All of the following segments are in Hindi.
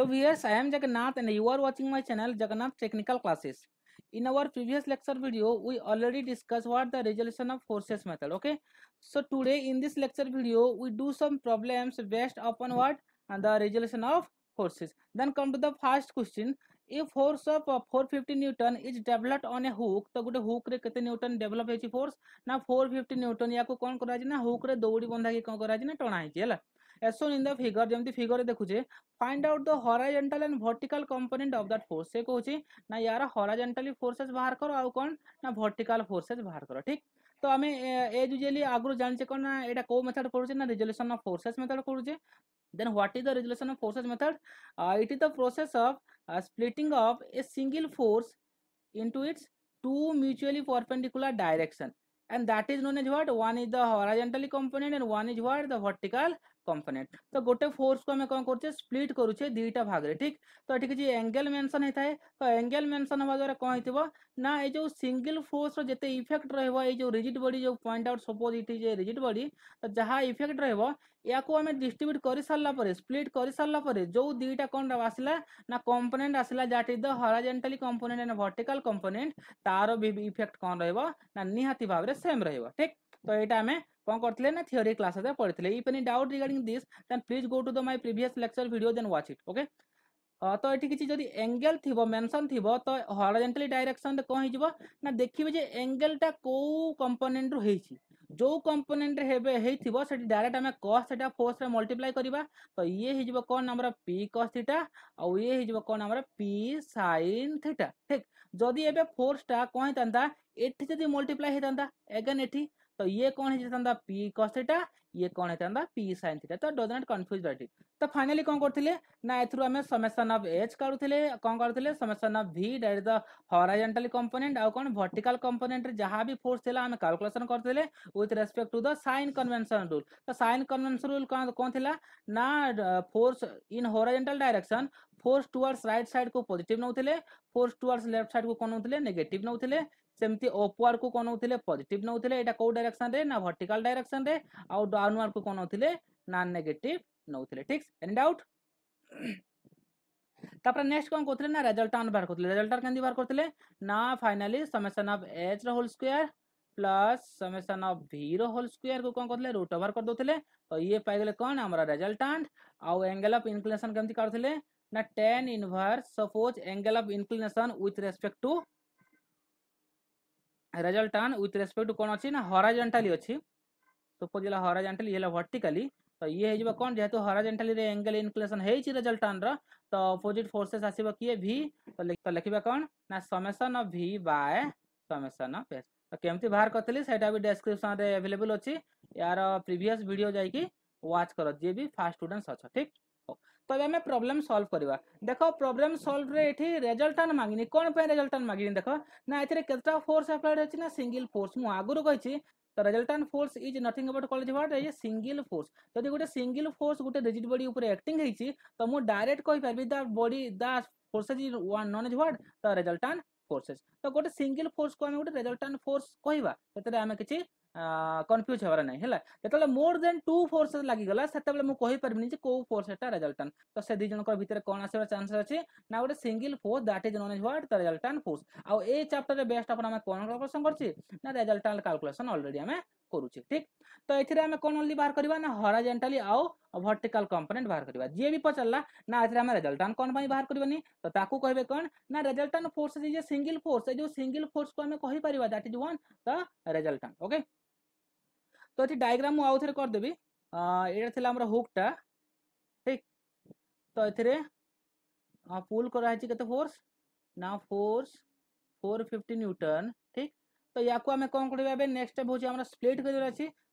Hello viewers I am Jagannath and you are watching my channel Jagannath technical classes in our previous lecture video we already discuss what the resolution of forces method okay so today in this lecture video we do some problems based upon what the resolution of forces then come to the first question a force of four newton is developed on a hook तो गोटे हुक रे कितने न्यूटन डेवलप होती फोर्स ना फोर न्यूटन या को कौन कर हुक्रे दौड़ी बंधा कि कौन कर टाइम है as shown in the figure jemti figure dekhuche find out the horizontal and vertical component of that force se kahuche na yara horizontally forces bahar karo au kon na vertical forces bahar karo thik তো আমি এ ইউজুয়ালি আগুরু জানিছে কোন না এটা কো মেথড করুছে না রিজোলিউশন অফ ফোর্সেস মেথড করুছে then what is the resolution of forces method uh, it is the process of uh, splitting of a single force into its two mutually perpendicular direction and that is known as what one is the horizontally component and one is what the vertical component তো গোটে ফোর্স কু আমি কোন করছে স্প্লিট করুছে দুইটা ভাগরে ঠিক তো এটি কিছু অ্যাঙ্গেল মেনশন হয়ে থাকে তো অ্যাঙ্গেল মেনশন হওয়া দ্বারা কোন হইতিব না এই যে সিঙ্গল ফোর্স র যেতে ইফেক্ট রহব এই যে রিজিড বডি যে point out suppose it is a rigid body তো যাহা ইফেক্ট রহব ইয়াকু আমি ডিস্ট্রিবিউট করে সারা পরে স্প্লিট করে সারা পরে যে দুইটা কোণ আসলা না কম্পোনেন্ট আসলা that is the horizontally component and vertical component তার ইফেক্ট কোণ রহব না নিহাতি ভাবে সেম রহব ঠিক তো এটা আমি कौन करते ना थियोरी क्लास पढ़ते if any doubt regarding this then please go to the my previous lecture video then watch it okay तो ये किसी जब एंगेल थी मेनसन थी तो हराजेटाली डायरेक्शन कौन हो देखिए एंगेलटा कौ कंपोनेंट रु जो कंपोनेंट होती डायरेक्ट आम कस फोर्स मल्टीप्लाई करवा तो ये कौन आम पी कस थीटा आउ ये कौन आम पी सैन थीटा ठीक जदि एवं फोर्सटा कौन होता ये जब मल्टीप्लाई होता एगेन ये तो ये कौन है पी कस ये कौन है पी सैन थीटा तो डज नॉट कन्फ्यूज एट तो फाइनाली कौन करते ना एथर आम समेसन अफ एच काढ़ुले कौन काढ़ुले summation of V direct is the horizontal component आउ कौन भर्टिकाल कंपोनेंट जहाँ भी फोर्स थी आम कालकुलेसन करते with respect to the sign convention rule तो सैन कनभेनसन रूल कौन थी ना force in horizontal direction force towards right side को पजिट नौते फोर्स टुवर्ड्स लेफ्ट सैड को कौन नौते नेगेट नौते सेमती ओपवार को कौन नौते पजिट नौले यहाँ कौ डायरेक्शन ना भर्टिकाल डायरेक्शन आउ डाउनवार्ड को कौन नौते ना नेगेट नौते ठीक एनी डाउट तापर नेक्स्ट कौन कहते ना रेजल्ट আন বার করতে রেজাল্ট আর কেমতি বার করতে না ফাইনালি সমেসন অফ এচ র plus summation of V whole square को कौन करते रुट ओवर कर दूसरे तो ये पाइले कौन आम रेजल्टाट आउ एंगल अफ इनक्लेसन के ना tan inverse suppose angle of inclination with respect to result tan with respect to कौन अच्छी ना horizontally अच्छी suppose ये हराजेटाली ये भर्टिकाली तो ये है कौन जेहतु horizontally angle inclination resultant रपोजिट फोर्सेस आसव किए भि तो, तो लिखा तो कौन ना समेसन भि बाय समेसन एस तो केमती बाहर करी से डेस्क्रिपन एभेलेबुल अच्छी यार प्रिभस भिड जाकि व्वाच कर जी भी फास्ट स्टूडेंट्स अच्छा ठीक तबे आम प्रोब्लेम सल्व करवा देख प्रोब्लेम सल्व रेठ रेजल्टान मांगी कौन पर रेजल्टान मांगनी देख ना ये कतटा फोर्स एप्लाइड होती ना सिंगल फोर्स मुझ आगू कही तो resultant force is nothing about college what is single force जदि गोटे सिंगल फोर्स गोटे रिजिट बडी उपर एक्टिंग होती तो मुझे डायरेक्ट कहीपरि the body the forces is one none is what the resultant forces तो गोटे सिंगल फोर्स को हमें गोटे रेजल्टान फोर्स कहते से आम କନଫ୍ୟୁଜ୍ ହେବାର ନାହିଁ ହେଲା ଯେତେବେଳେ ମୋର୍ ଦେନ୍ ଟୁ ଫୋର୍ସ ଲାଗିଗଲା ସେତେବେଳେ ମୁଁ କହିପାରିବିନି ଯେ କୋଉ ଫୋର୍ସ ଏଟା ରେଜଲ୍ଟାନ୍ ତ ସେ ଦୁଇ ଜଣଙ୍କ ଭିତରେ କ'ଣ ଆସିବାର ଚାନ୍ସେସ୍ ଅଛି ନା ଗୋଟେ single force that is none is what the resultant force ଆଉ ଏଇ ଚାପ୍ଟରରେ ବେଷ୍ଟ ଆପଣ ଆମେ କ'ଣ ପ୍ରଶ୍ନ କରିଛି ନା ରେଜଲ୍ଟାନ୍ କାଲକୁଲେସନ୍ ଅଲରେଡି ଆମେ କରୁଛେ ଠିକ ତ ଏଥିରେ ଆମେ କ'ଣ ଓନ୍ଲି ବାହାର କରିବା ନା ହରାଜେଣ୍ଟାଲି ଆଉ ଭର୍ଟିକାଲ କମ୍ପୋନେଣ୍ଟ ବାହାର କରିବା ଯିଏ ବି ପଚାରିଲା ନା ଏଥିରେ ଆମେ ରେଜଲ୍ଟାନ୍ କ'ଣ ପାଇଁ ବାହାର କରିବାନି ତ ତାକୁ କହିବେ କ'ଣ ନା resultant force is a single force a ଯୋଉ ସିଙ୍ଗିଲ୍ ଫୋର୍ସକୁ ଆମେ କହିପାରିବା that is one the resultant okay तो ये डायग्राम मुझे आउ थे करदेवि एटा थिला हुकटा ठीक तो ये पुल कराई के फोर्स ना फोर्स फोर फिफ्टी न्यूटन ठीक तो या कौन हमें नेक्स्ट स्टेप हूँ स्प्लीट कर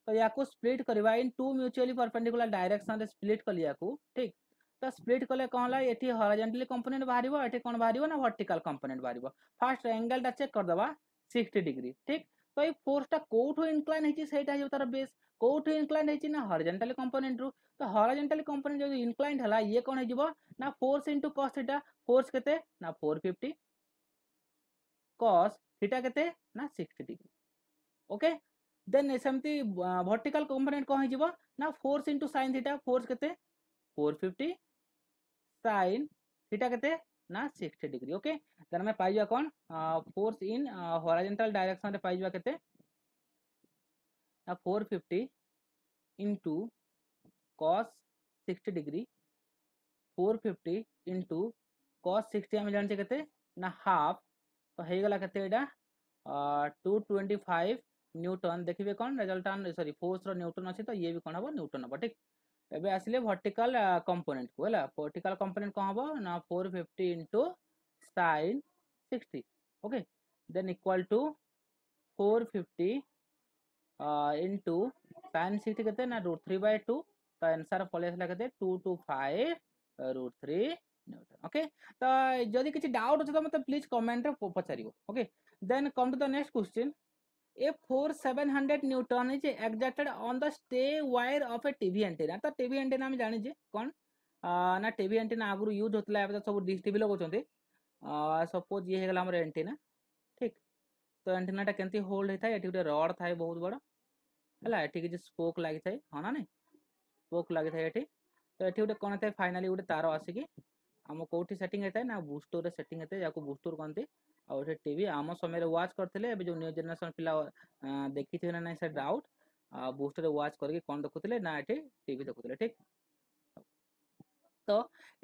तो या स्प्लीट करवा into mutually perpendicular direction split कल या ठीक तो स्प्लीट कले कौन ये हराजेटाली कंपोनेट बाहर ये कौन बाहर ना भर्टिकाल कंपोनेट बाहर फास्ट एंगलटा चेक करदे सिक्सटी डिग्री ठीक तो ये फोर्स टा कोठो इंक्लाइन है जी सेट है जो तरफ बेस कोठो इंक्लाइन है जी ना हॉरिजॉन्टल कंपोनेंट रू तो हॉरिजॉन्टल कंपोनेंट जो इंक्लाइन है ला ये कौन है जी बा ना force into cos theta force कितने ना 450 कॉस थीटा कितने ना 60 डिग्री ओके देन ऐसे वर्टिकल कंपोनेंट कौन है जी बा ना force into sine theta force four fifty sine theta कितने ना सिक्सटी डिग्री ओके देन आम पाइबा कौन फोर्स इन हराजेटाल डायरेक्शन पाइबा के four fifty into cos sixty degree four fifty into cos sixty आम जानते के हाफ तो होगा के टू ट्वेंटी फाइव न्यूटन देखिए कौन रेजल्ट सरी फोर्स न्यूटन अच्छे तो ये भी कौन हम न्यूटन हम ठीक ଏବେ ଆସିଲେ ଭର୍ଟିକାଲ କମ୍ପୋନେଣ୍ଟକୁ ହେଲା ଭର୍ଟିକାଲ କମ୍ପୋନେଣ୍ଟ କ'ଣ ହେବ ନା four fifty into sine sixty okay then equal to four fifty into sine sixty କେତେ ନା ରୁଟ୍ ଥ୍ରୀ ବାଇ ଟୁ ତ ଆନ୍ସର୍ ପଳେଇ ଆସିଲା କେତେ two two five root three newton okay ତ ଯଦି କିଛି ଡାଉଟ୍ ଅଛି ତ ମୋତେ ପ୍ଲିଜ୍ କମେଣ୍ଟରେ ପଚାରିବ okay then come to the next question a force 700 newton is exerted on the stay wire of a tv antenna ତ tv antenna ଆମେ ଜାଣିଛେ କ'ଣ ନା tv antenna ଆଗରୁ ୟୁଜ୍ ହେଉଥିଲା ଏବେ ତ ସବୁ ଡିସ୍ ଟିଭି ଲଗାଉଛନ୍ତି ସପୋଜ୍ ଇଏ ହେଇଗଲା ଆମର ଆଣ୍ଟିନା ଠିକ୍ ତ ଆଣ୍ଟିନାଟା କେମିତି ହୋଲ୍ଡ ହେଇଥାଏ ଏଠି ଗୋଟେ ରଡ୍ ଥାଏ ବହୁତ ବଡ଼ ହେଲା ଏଠି କିଛି ସ୍ପୋକ୍ ଲାଗିଥାଏ ହଁ ନା ନାଇଁ ସ୍ପୋକ୍ ଲାଗିଥାଏ ଏଠି ତ ଏଠି ଗୋଟେ କ'ଣ ହେଇଥାଏ ଫାଇନାଲି ଗୋଟେ ତାର ଆସିକି ଆମ କେଉଁଠି ସେଟିଂ ହେଇଥାଏ ନା ବୁଷ୍ଟୋରରେ ସେଟିଂ ହେଇଥାଏ ଯାହାକୁ ବୁଷ୍ଟୋର କହନ୍ତି ଆଉ ଏଠି ଟିଭି ଆମ ସମୟରେ ୱାଚ୍ କରିଥିଲେ ଏବେ ଯେଉଁ ନ୍ୟୁ ଜେନେରେସନ୍ ପିଲା ଦେଖିଥିବେ ନା ନାହିଁ ସେ ଡାଉଟ୍ ଆଉ ବୁଷ୍ଟରେ ୱାଚ୍ କରିକି କ'ଣ ଦେଖୁଥିଲେ ନା ଏଠି ଟିଭି ଦେଖୁଥିଲେ ଠିକ୍ ତ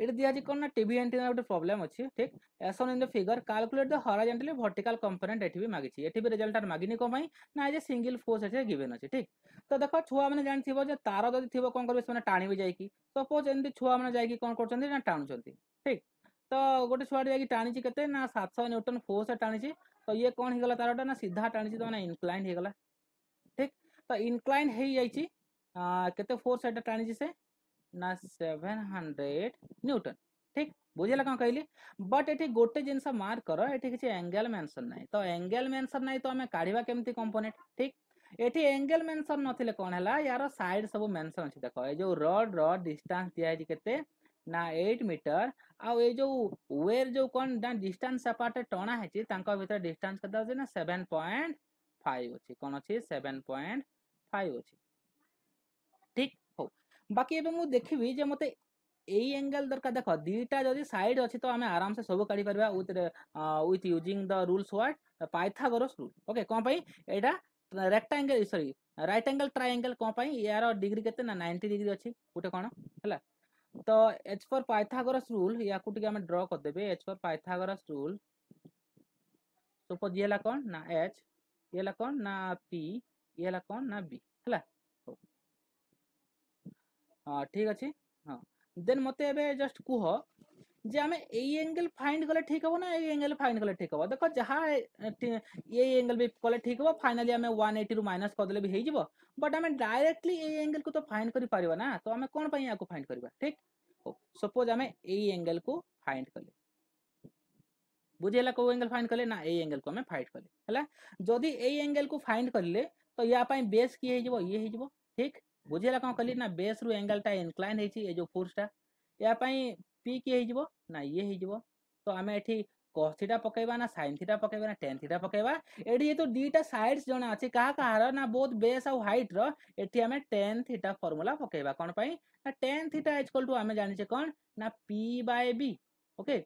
ଏଠି ଦିଆଛି କ'ଣ ନା ଟିଭି ଏଣ୍ଟିନର ଗୋଟେ ପ୍ରୋବ୍ଲେମ୍ ଅଛି ଠିକ୍ as shown in the figure calculate the horizontally vertical component ଏଠି ବି ମାଗିଛି ଏଠି ବି ରେଜଲ୍ଟ ମାଗିନି କ'ଣ ପାଇଁ ନା ଏଜ୍ ଏ ସିଙ୍ଗିଲ୍ ଫୋର୍ସ ଏଠି ଗିଭେନ୍ ଅଛି ଠିକ୍ ତ ଦେଖ ଛୁଆମାନେ ଜାଣିଥିବ ଯେ ତାର ଯଦି ଥିବ କ'ଣ କରିବେ ସେମାନେ ଟାଣିବେ ଯାଇକି ସପୋଜ୍ ଏମିତି ଛୁଆମାନେ ଯାଇକି କ'ଣ କରୁଛନ୍ତି ନା ଟାଣୁଛନ୍ତି ଠିକ୍ तो गोटे छुआ जा टाणी के सात सौ न्यूटन फोर्स टाणी तो ये कौन हो गला तार ना सीधा टाणी तो मैंने इनक्लाइन हो गला ठीक तो इनक्लाइन हो जाते फोर्स टाणी से ना सेवेन हंड्रेड न्यूटन ठीक बुझे कौन कहली बट ये गोटे जिनस मार्क कर ये किसी एंगेल मेनसन ना तो एंगेल मेनसन ना तो आम काढ़ कमी कंपोनेट ठीक ये एंगेल मेनसन ना कौन है यार सैड सब मेनसन अच्छे देख ये जो रड रिस्टा दिखाई के ନା ଏଇଟ୍ ମିଟର ଆଉ ଏଇ ଯୋଉ ୱେର୍ ଯୋଉ କ'ଣ ଡିଷ୍ଟାନ୍ସ ସେପାର୍ଟ ଟଣା ହେଇଛି ତାଙ୍କ ଭିତରେ ଡିଷ୍ଟାନ୍ସ କେତେ ଅଛି ନା ସେଭେନ୍ ପଏଣ୍ଟ ଫାଇଭ୍ ଅଛି କ'ଣ ଅଛି ସେଭେନ୍ ପଏଣ୍ଟ ଫାଇଭ୍ ଅଛି ଠିକ୍ ହଉ ବାକି ଏବେ ମୁଁ ଦେଖିବି ଯେ ମୋତେ ଏଇ ଆଙ୍ଗେଲ ଦରକାର ଦେଖ ଦୁଇଟା ଯଦି ସାଇଡ୍ ଅଛି ତ ଆମେ ଆରାମସେ ସବୁ କାଢ଼ିପାରିବା with with using the rules word Pythagoras rule okay କ'ଣ ପାଇଁ ଏଇଟା rectangle sorry right angle triangle କ'ଣ ପାଇଁ ଏହାର ଡିଗ୍ରୀ କେତେ ନା ନାଇଣ୍ଟି ଡିଗ୍ରୀ ଅଛି ଗୋଟେ କ'ଣ ହେଲା তো एच फॉर पाइथागोरस रूल या को टिके हमें ड्रा कर देबे H for Pythagoras rule suppose येला कोन ना एच येला कोन ना पी येला कोन ना बी हला हां ठीक अछि हां देन मते एबे जस्ट कुहो जे आम एंगेल फाइंड कले ठीक हम ना ये एंगेल फाइंड कले ठीक हम देख जहाँ ये एंगेल भी कले ठीक हम फाइनाली आम वन एट्टी रू माइनस करदे भी हो बट आम डायरेक्टली ये एंगेल को तो फाइंड कर पार ना तो आम कौन या फाइंड करवा ठीक हो सपोज आम एंगेल को फाइंड कले बुझेगा कौ एंगेल फाइंड कले ना एंगेल को आम फाइंड कले है जदि एंगेल को फाइंड करें तो या बेस किए हो ये हो ठीक बुझेगा कौन कली ना बेस्रु एंगेलटा इनक्लाइन हो जो फोर्सटा यापाई पी किए हो ना ये हो तो आम ये कस थीटा ना सैन थीटा पकेबा ना टेन थीटा पकेबा ये जेहतु दुईटा सैड्स जो अच्छे क्या कह ना बहुत बेस आउ हाइट रि आम टेन थीटा फर्मूला पकेबा कौन पाई ना टेन थीटा इजकल टू आम जानचे कौन ना पी बाय बी ओके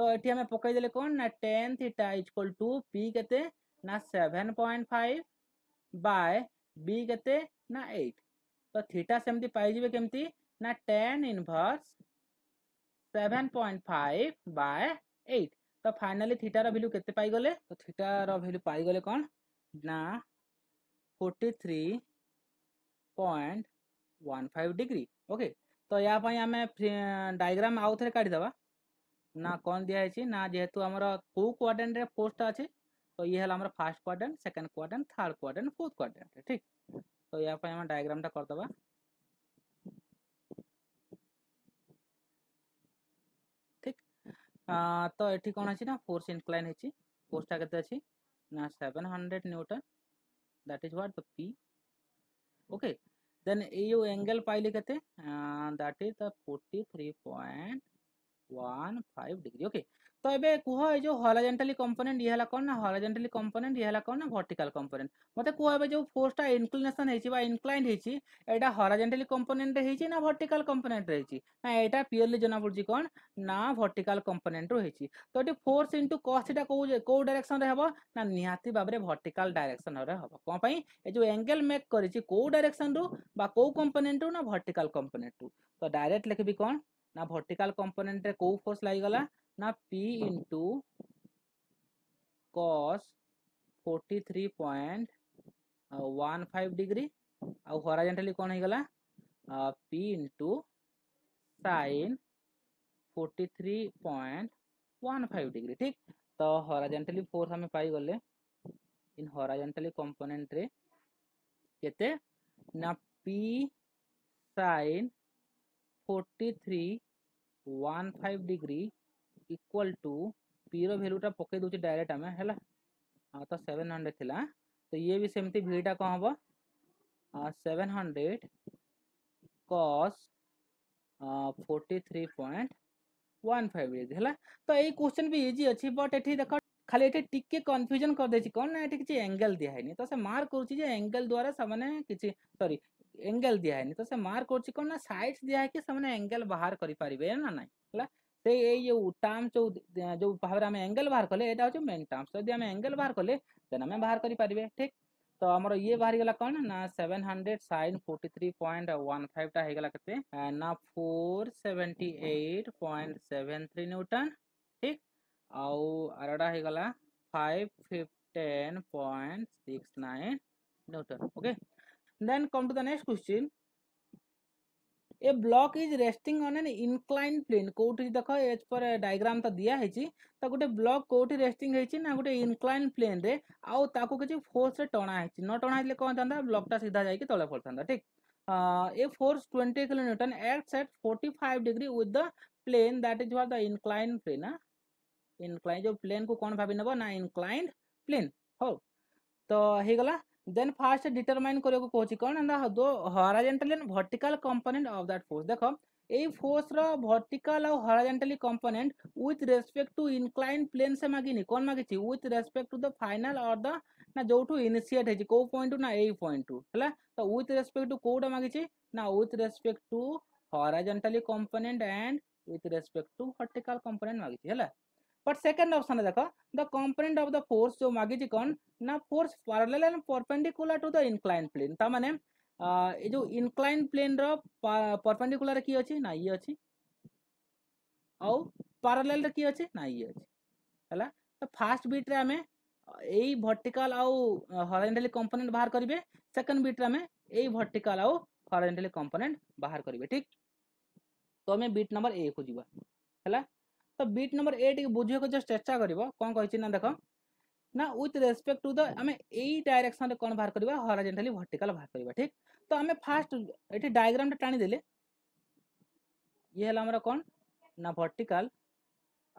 तो ये आम पकईदे कौन ना tan theta equal to P के ना seven point five by B के ना एट तो थीटा सेमती पाइबे केमती ना tan inverse seven point five by eight तो रा थीटार भैल्यू पाई गले तो थीटार भैल्यू पाइगले कौन ना forty three point one five degree okay तो या आम डायग्राम आउ थे काढ़ीदे ना कौन दिखाई ना जेहेतु आमर कौ क्वाड्रेंट फोर्सटा अच्छे तो ये है आम first quadrant second quadrant third quadrant fourth quadrant ठीक तो या आम डायग्राम करदे ତ ଏଠି କ'ଣ ଅଛି ନା ଫୋର୍ସ ଇନକ୍ଲାଇନ୍ ହେଇଛି ଫୋର୍ସଟା କେତେ ଅଛି ନା seven hundred newton that is what the P okay then ଏଇ ଯେଉଁ ଏଙ୍ଗେଲ୍ ପାଇଲି କେତେ that is the forty three point one five degree okay ତ ଏବେ କୁହ ଏ ଯୋଉ ହରାଜେଣ୍ଟାଲି କମ୍ପୋନେଣ୍ଟ ଇଏ ହେଲା କ'ଣ ନା ହରାଜେଣ୍ଟାଲି କମ୍ପୋନେଣ୍ଟ ଇଏ ହେଲା କ'ଣ ନା ଭର୍ଟିକାଲ କମ୍ପୋନେଣ୍ଟ ମୋତେ କୁହ ଏବେ ଯୋଉ ଫୋର୍ସଟା ଇନକ୍ଲିନେସନ୍ ହେଇଛି ବା ଇନକ୍ଲାଇନ୍ ହେଇଛି ଏଇଟା ହରାଜେଣ୍ଟାଲି କମ୍ପୋନେଣ୍ଟରେ ହେଇଛି ନା ଭର୍ଟିକାଲ କମ୍ପୋନେଣ୍ଟରେ ହେଇଛି ନା ଏଇଟା ପିଓରଲି ଜଣାପଡ଼ୁଛି କ'ଣ ନା ଭର୍ଟିକାଲ କମ୍ପୋନେଣ୍ଟରୁ ହେଇଛି ତ ଏଠି ଫୋର୍ସ ଇଣ୍ଟୁ କଷ୍ଟଟା କୋଉ କୋଉ ଡାଇରେକ୍ସନରେ ହେବ ନା ନିହାତି ଭାବରେ ଭର୍ଟିକାଲ ଡାଇରେକ୍ସନରେ ହେବ କ'ଣ ପାଇଁ ଏ ଯୋଉ ଏଙ୍ଗେଲ ମେକ୍ କରିଛି କୋଉ ଡାଇରେକ୍ସନରୁ ବା କୋଉ କମ୍ପୋନେଣ୍ଟରୁ ନା ଭର୍ଟିକାଲ କମ୍ପୋନେଣ୍ଟରୁ ତ ଡାଇରେକ୍ଟ ଲେଖିବି କ'ଣ ନା ଭର୍ଟିକାଲ କମ୍ପୋନେଣ୍ଟରେ କୋଉ ଫୋର୍ସ ଲାଗିଗଲା ना P into cos forty three point one five degree आउ कौन हो गला P into sine forty three point one five degree ठीक तो हराजेटाली फोर्स आम पाईगले इन हराजेटाली कंपोनेंट रे ना P sine forty three one five degree equal to P रैल्यूटा पक डायरेक्ट आम है हाँ, तो सेवेन हंड्रेड थी तो ये भी सेमती भिटा कौन हम seven hundred cos forty three point one five डेज है तो ये क्वेश्चन भी इजी अच्छी बट ये देख खाली ये टी कन्फ्यूजन कर देती कौन ना ये किसी एंगेल दिहाइनी तो से मार्क करुच्चे एंगेल द्वारा से किसी सरी एंगेल दिहाइनी तो से मार्क करुच्ची कौन ना सैड्स दिहाई कि एंगेल बाहर करें ना ना है से जो टर्म्स जो जो भाव में एंगल बाहर कले मेन टर्म्स जब आम एंगल बाहर कले देन आम बाहर करें ठीक तो आमर ये बाहर गला कौन ना seven hundred sine forty three point one five time ना four seventy eight point seven three newton ठीक आरटा होगा five fifteen point six nine newton okay then come to the next question a block is resting on an incline plane कौट देख एज पर डायग्राम तो दिया है तो गोटे ब्लक कोठी रेस्टिंग ना गोटे इनक्लाइन प्लेन रे आउ कि फोर्स रे टणा है न टणा हेले कौन था ब्लक सीधा जाके तले पड़ता ठीक a force twenty kilo newton at forty five degree with the plane that is the incline plane incline जो प्लेन को कौन भाव ना इनक्लाइंड प्लेन हो तो हो गला দেন ফার্স্ট ডিটরমাইন କରିବାକୁ କହୁଛି କ'ଣ ନା ଦୋ horizontal and vertical component of that force ଦେଖ এই ফোর্সর ভর্টিকাল আর horizontally component with respect to incline plane সে মাগিনি কোন মাগিছি with respect to the final or the না যোটু ইনিসিয়েট হয়েছি কেউ পয়েন্ট না এই পয়েন্ট হলা তো উইথ রেসপেক্ট টু কোটা মাগিছি না with respect to horizontally component and with respect to vertical component মাগিছি হলা बट सेकेंड ऑप्शन देख the component of the force जो मागिज कौन ना force parallel and perpendicular to the incline plane ता माने ए जो इनक्लाइन प्लेन रो परपेंडिकुलर की अछि ना ये अच्छी आउ पारालेल की अछि ना ई अछि हला तो फर्स्ट फास्ट रे हमें एई वर्टिकल आउ हॉरिजॉन्टल कंपोनेंट बाहर करबे सेकंड सेकेंड रे हमें एई वर्टिकल आउ हॉरिजॉन्टल कंपोनेंट बाहर करबे ठीक तो हमें बीट नंबर ए को जीवा हला ତ ବିଟ୍ ନମ୍ବର ଏଇଟିକୁ ବୁଝିବାକୁ ଜଷ୍ଟ ଚେଷ୍ଟା କରିବ କ'ଣ କହିଛି ନା ଦେଖ ନା ୱିଥ୍ ରେସ୍ପେକ୍ଟ ଟୁ ଦ ଆମେ ଏଇ ଡାଇରେକ୍ସନରେ କ'ଣ ବାହାର କରିବା ହରାଜେଣ୍ଟାଲି ଭର୍ଟିକାଲ ବାହାର କରିବା ଠିକ୍ ତ ଆମେ ଫାଷ୍ଟ ଏଠି ଡାଇଗ୍ରାମଟା ଟାଣିଦେଲେ ଇଏ ହେଲା ଆମର କ'ଣ ନା ଭର୍ଟିକାଲ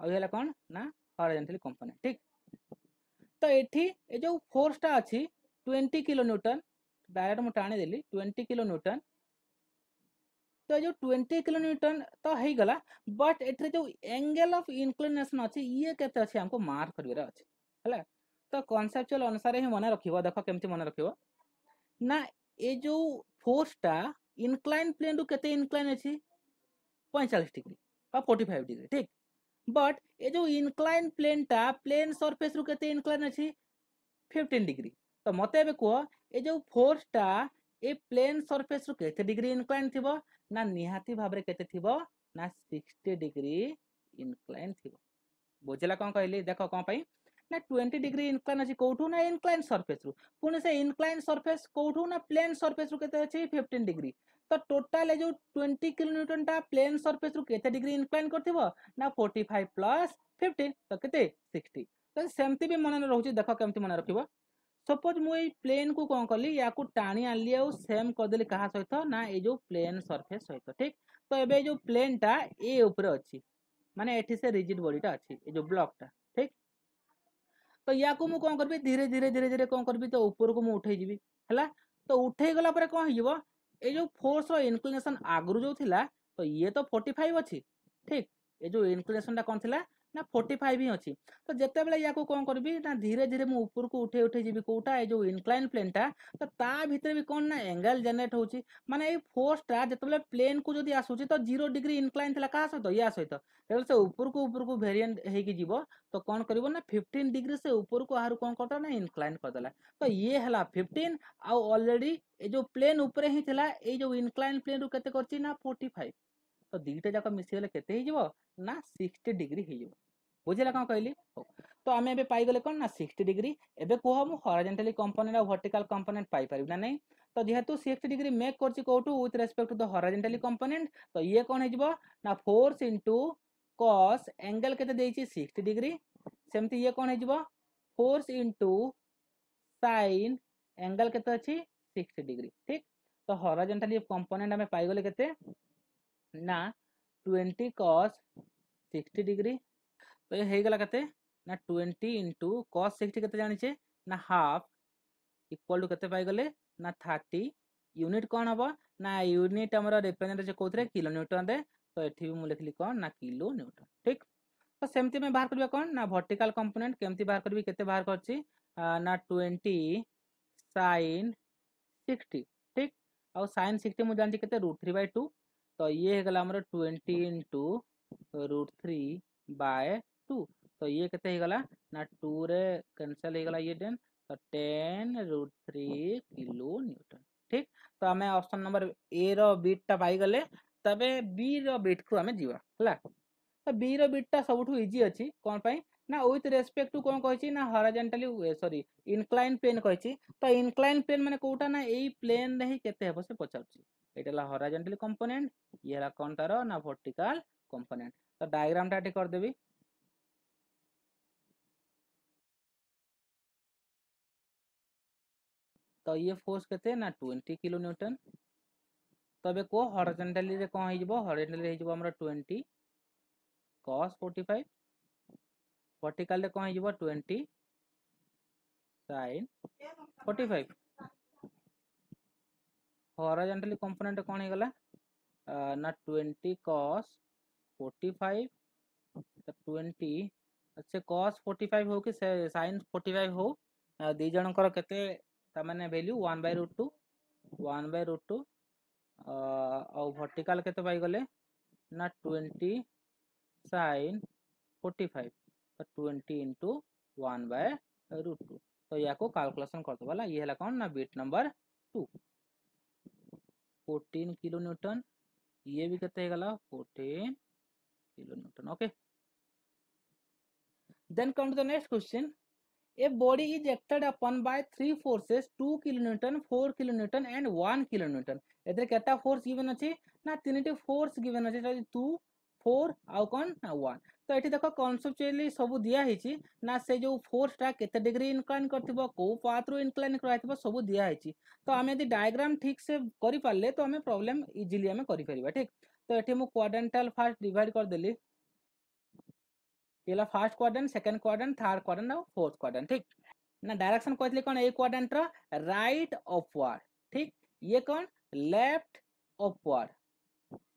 ଆଉ ଇଏ ହେଲା କ'ଣ ନା ହରାଜେଣ୍ଟାଲି କମ୍ପୋନେଣ୍ଟ ଠିକ୍ ତ ଏଠି ଏ ଯେଉଁ ଫୋର୍ସଟା ଅଛି ଟ୍ୱେଣ୍ଟି କିଲୋ ନ୍ୟୁଟନ୍ ଡାଇରେକ୍ଟ ମୁଁ ଟାଣିଦେଲି ଟ୍ୱେଣ୍ଟି କିଲୋ ନ୍ୟୁଟନ୍ तो जो ट्वेंटी किलोमीटर तो है गला बट एटर जो एंगेल अफ इंक्लिनेशन अच्छे ये केते अच्छे हमको मार्क कर अच्छे है तो कनसेप्चुआल अनुसार ही मन रख देख के मन रख ना ये जो फोर्सटा इनक्लाइन प्लेन रु केते इनक्लाइन अच्छी पैंचाश डिग्री बा फोर्टी फाइव डिग्री ठीक बट ये जो इनक्लाइन टा प्लेन सरफेस रु केते इनक्लाइन अच्छी फिफ्टन डिग्री तो मत ए कह ये जो फोर्सटा ଏ ପ୍ଲେନ୍ ସର୍ଫେସ୍ରୁ କେତେ ଡିଗ୍ରୀ ଇନକ୍ଲାଇନ୍ ଥିବ ନା ନିହାତି ଭାବରେ କେତେ ଥିବ ନା ସିକ୍ସଟି ଡିଗ୍ରୀ ଇନକ୍ଲାଇନ୍ ଥିବ ବୁଝିଲା କ'ଣ କହିଲି ଦେଖ କ'ଣ ପାଇଁ ନା ଟ୍ୱେଣ୍ଟି ଡିଗ୍ରୀ ଇନକ୍ଲାଇନ୍ ଅଛି କେଉଁଠୁ ନା ଇନକ୍ଲାଇନ୍ ସର୍ଫେସ୍ରୁ ପୁଣି ସେ ଇନକ୍ଲାଇନ୍ ସର୍ଫେସ୍ କେଉଁଠୁ ନା ପ୍ଲେନ୍ ସର୍ଫେସ୍ରୁ କେତେ ଅଛି ଫିଫ୍ଟିନ୍ ଡିଗ୍ରୀ ତ ଟୋଟାଲ୍ ଏ ଯେଉଁ ଟ୍ୱେଣ୍ଟି କିଲୋନ୍ୟୁଟନ୍ଟା ପ୍ଲେନ୍ ସର୍ଫେସ୍ରୁ କେତେ ଡିଗ୍ରୀ ଇନକ୍ଲାଇନ୍ କରିଥିବ ନା ଫୋର୍ଟି ଫାଇଭ୍ ପ୍ଲସ୍ ଫିଫ୍ଟିନ୍ ତ କେତେ ସିକ୍ସଟି ତ ସେମିତି ବି ମନେ ରହୁଛି ଦେଖ କେମିତି ମନେ ରଖିବ सपोज मुझे प्लेन को कौन कली या टाणी आनली आ सेम करदेली क्या सहित ना ये जो प्लेन सरफेस सहित ठीक तो ये जो प्लेन टा ए ऊपर अच्छी माने ये से रिजिड बॉडीटा अच्छी ये जो ब्लक टा ठीक तो या को मुझे कौन करी धीरे धीरे धीरे धीरे कौन करी तो ऊपर को मुझे उठेजी है तो उठे गला कौन हो जो फोर्स इनक्लिनेसन आगु जो थी तो ये तो फोर्टी फाइव अच्छी ठीक ये जो इनक्लिनेसन टा कौन थी ना फोर्टी फाइव ही अच्छी तो जिते बेले या कौन करी ना धीरे धीरे मुझे ऊपर को उठे उठे जी कौटा ये जो इनक्लाइन प्लेन टा तो भितर भी कौन ना एंगल जेनेट हो मैंने फोर्स टा जो प्लेन को जो आसूस तो जीरो डिग्री इनक्लाइन थी क्या सहित या सहित से ऊपर को भेरिएंट हो तो कौन कर फिफ्टन डिग्री से उपरकू आ कौन करदेला इनक्लाइन करदेला तो ये है फिफ्टन आउ अलरेडी ये जो प्लेन उपरे ही ये जो इनक्लाइन प्लेन रू के ना फोर्टी फाइव तो दुटा जाक मिसीगले के सिक्सटी डिग्री हो बुझेगा कौन कहली तो आम एगले कौन ना सिक्सटी डिग्री एवं कह मुझेटाली कंपोनेंट आर्टिकाल कंपोनेंट पाइपर ना ना तो जेहतु सिक्स डिग्री मेक करोटू with respect to the horizontally component तो ये कौन हो फोर्स इंटू कस एंगेल के सिक्सटी डिग्री सेमती ये कौन हो फोर्स इंटू सैन एंगल के सिक्सटी डिग्री ठीक तो हरजेटाली कंपोनेंट आम पाइले के ना ट्वेंटी कॉस सिक्सटी डिग्री तो ये हो गला कते ना ट्वेंटी इंटू कस सिक्सटी के जाने ना हाफ इक्वाल टू केगले ना थर्टी यूनिट कौन हम ना यूनिट आम रिप्रेजेंट अच्छे कौन किलो न्यूटन रे तो ये मुझे लिखली कौन ना किलो न्यूटन ठीक तो सेमती बाहर करवा कौन ना भर्टिकाल कंपोनेंट केमती बाहर करी के बाहर कर ना ट्वेंटी सैन सिक्सटी ठीक आउ सैन सिक्सटी मुझे जानते रूट थ्री बै टू तो ये है twenty into root three by two तो ये कितने गला ना टू रे कैंसल है गला ये टेन तो ten root three kilo newton ठीक तो आम ऑप्शन नंबर ए रिटा टा पाइगले तबे बी रिट को आम जीवा है तो बी रिटा सब इजी अच्छी कौन पाई ना विथ रेस्पेक्ट टू कौन कही ना हराजेटाली सरी इनक्लाइन प्लेन कही तो इनक्लाइन प्लेन मैंने कौटा ना यही प्लेन ही केते हे से पचार हराजेटाली कंपोनेंट ये है कौन तार ना वर्टिकाल कंपोनेंट तो डायग्राम टाइम करदेवी तो ये फोर्स केते ना ट्वेंटी किलो न्यूटन তবে কো হরাজেন্টালি রে কোন হইব হরাজেন্টালি হইব আমরা 20 cos 45 वर्टिकाल कौन हो twenty sine forty five horizontally component कौन हो गला ना twenty cos forty five twenty से कस फोर्टी फाइव हो कि सैन फोर्टी फाइव हो दी जनकर के value one by root two तो वन बै रुट टू आउ भर्टिकाल के पाई गले ना ट्वेंटी सैन फोर्टी फाइव तो twenty into one by root two तो या को कैलकुलेशन करते बोला ये है कौन ना बीट number two fourteen kilo newton ये भी कहते गला fourteen kilo newton okay then come to the next question a body is acted upon by three forces 2 kN 4 kN and 1 kN এদের কয়টা ফোর্স গিভেন আছে না তিনটে ফোর্স গিভেন আছে তাহলে 2 4 আর কোন 1 তো এটি দেখ কনসেপচুয়ালি সবু দিয়া হয়েছি না সে যে ফোর্সটা কেতে ডিগ্রি ইনক্লাইন করব কেউ পাথ্রু ইনক্লাইন করাইব সবু দিয়া হয়েছি তো আমি যদি ডায়াগ্রাম ঠিক সে করে পারলে তো আমি প্রবলেম ইজিলি আমি করে পারিবা ঠিক তো এটি মু কোয়াড্রান্টাল ফার্স্ট ডিভাইড করদেলি এলা first quadrant second quadrant third quadrant আর ফোর্থ কোয়াড্রান্ট ঠিক ना डायरेक्शन कहते कौन ये क्वाड्रांट राइट अपवार्ड ठीक ये कौन लेफ्ट अपवार्ड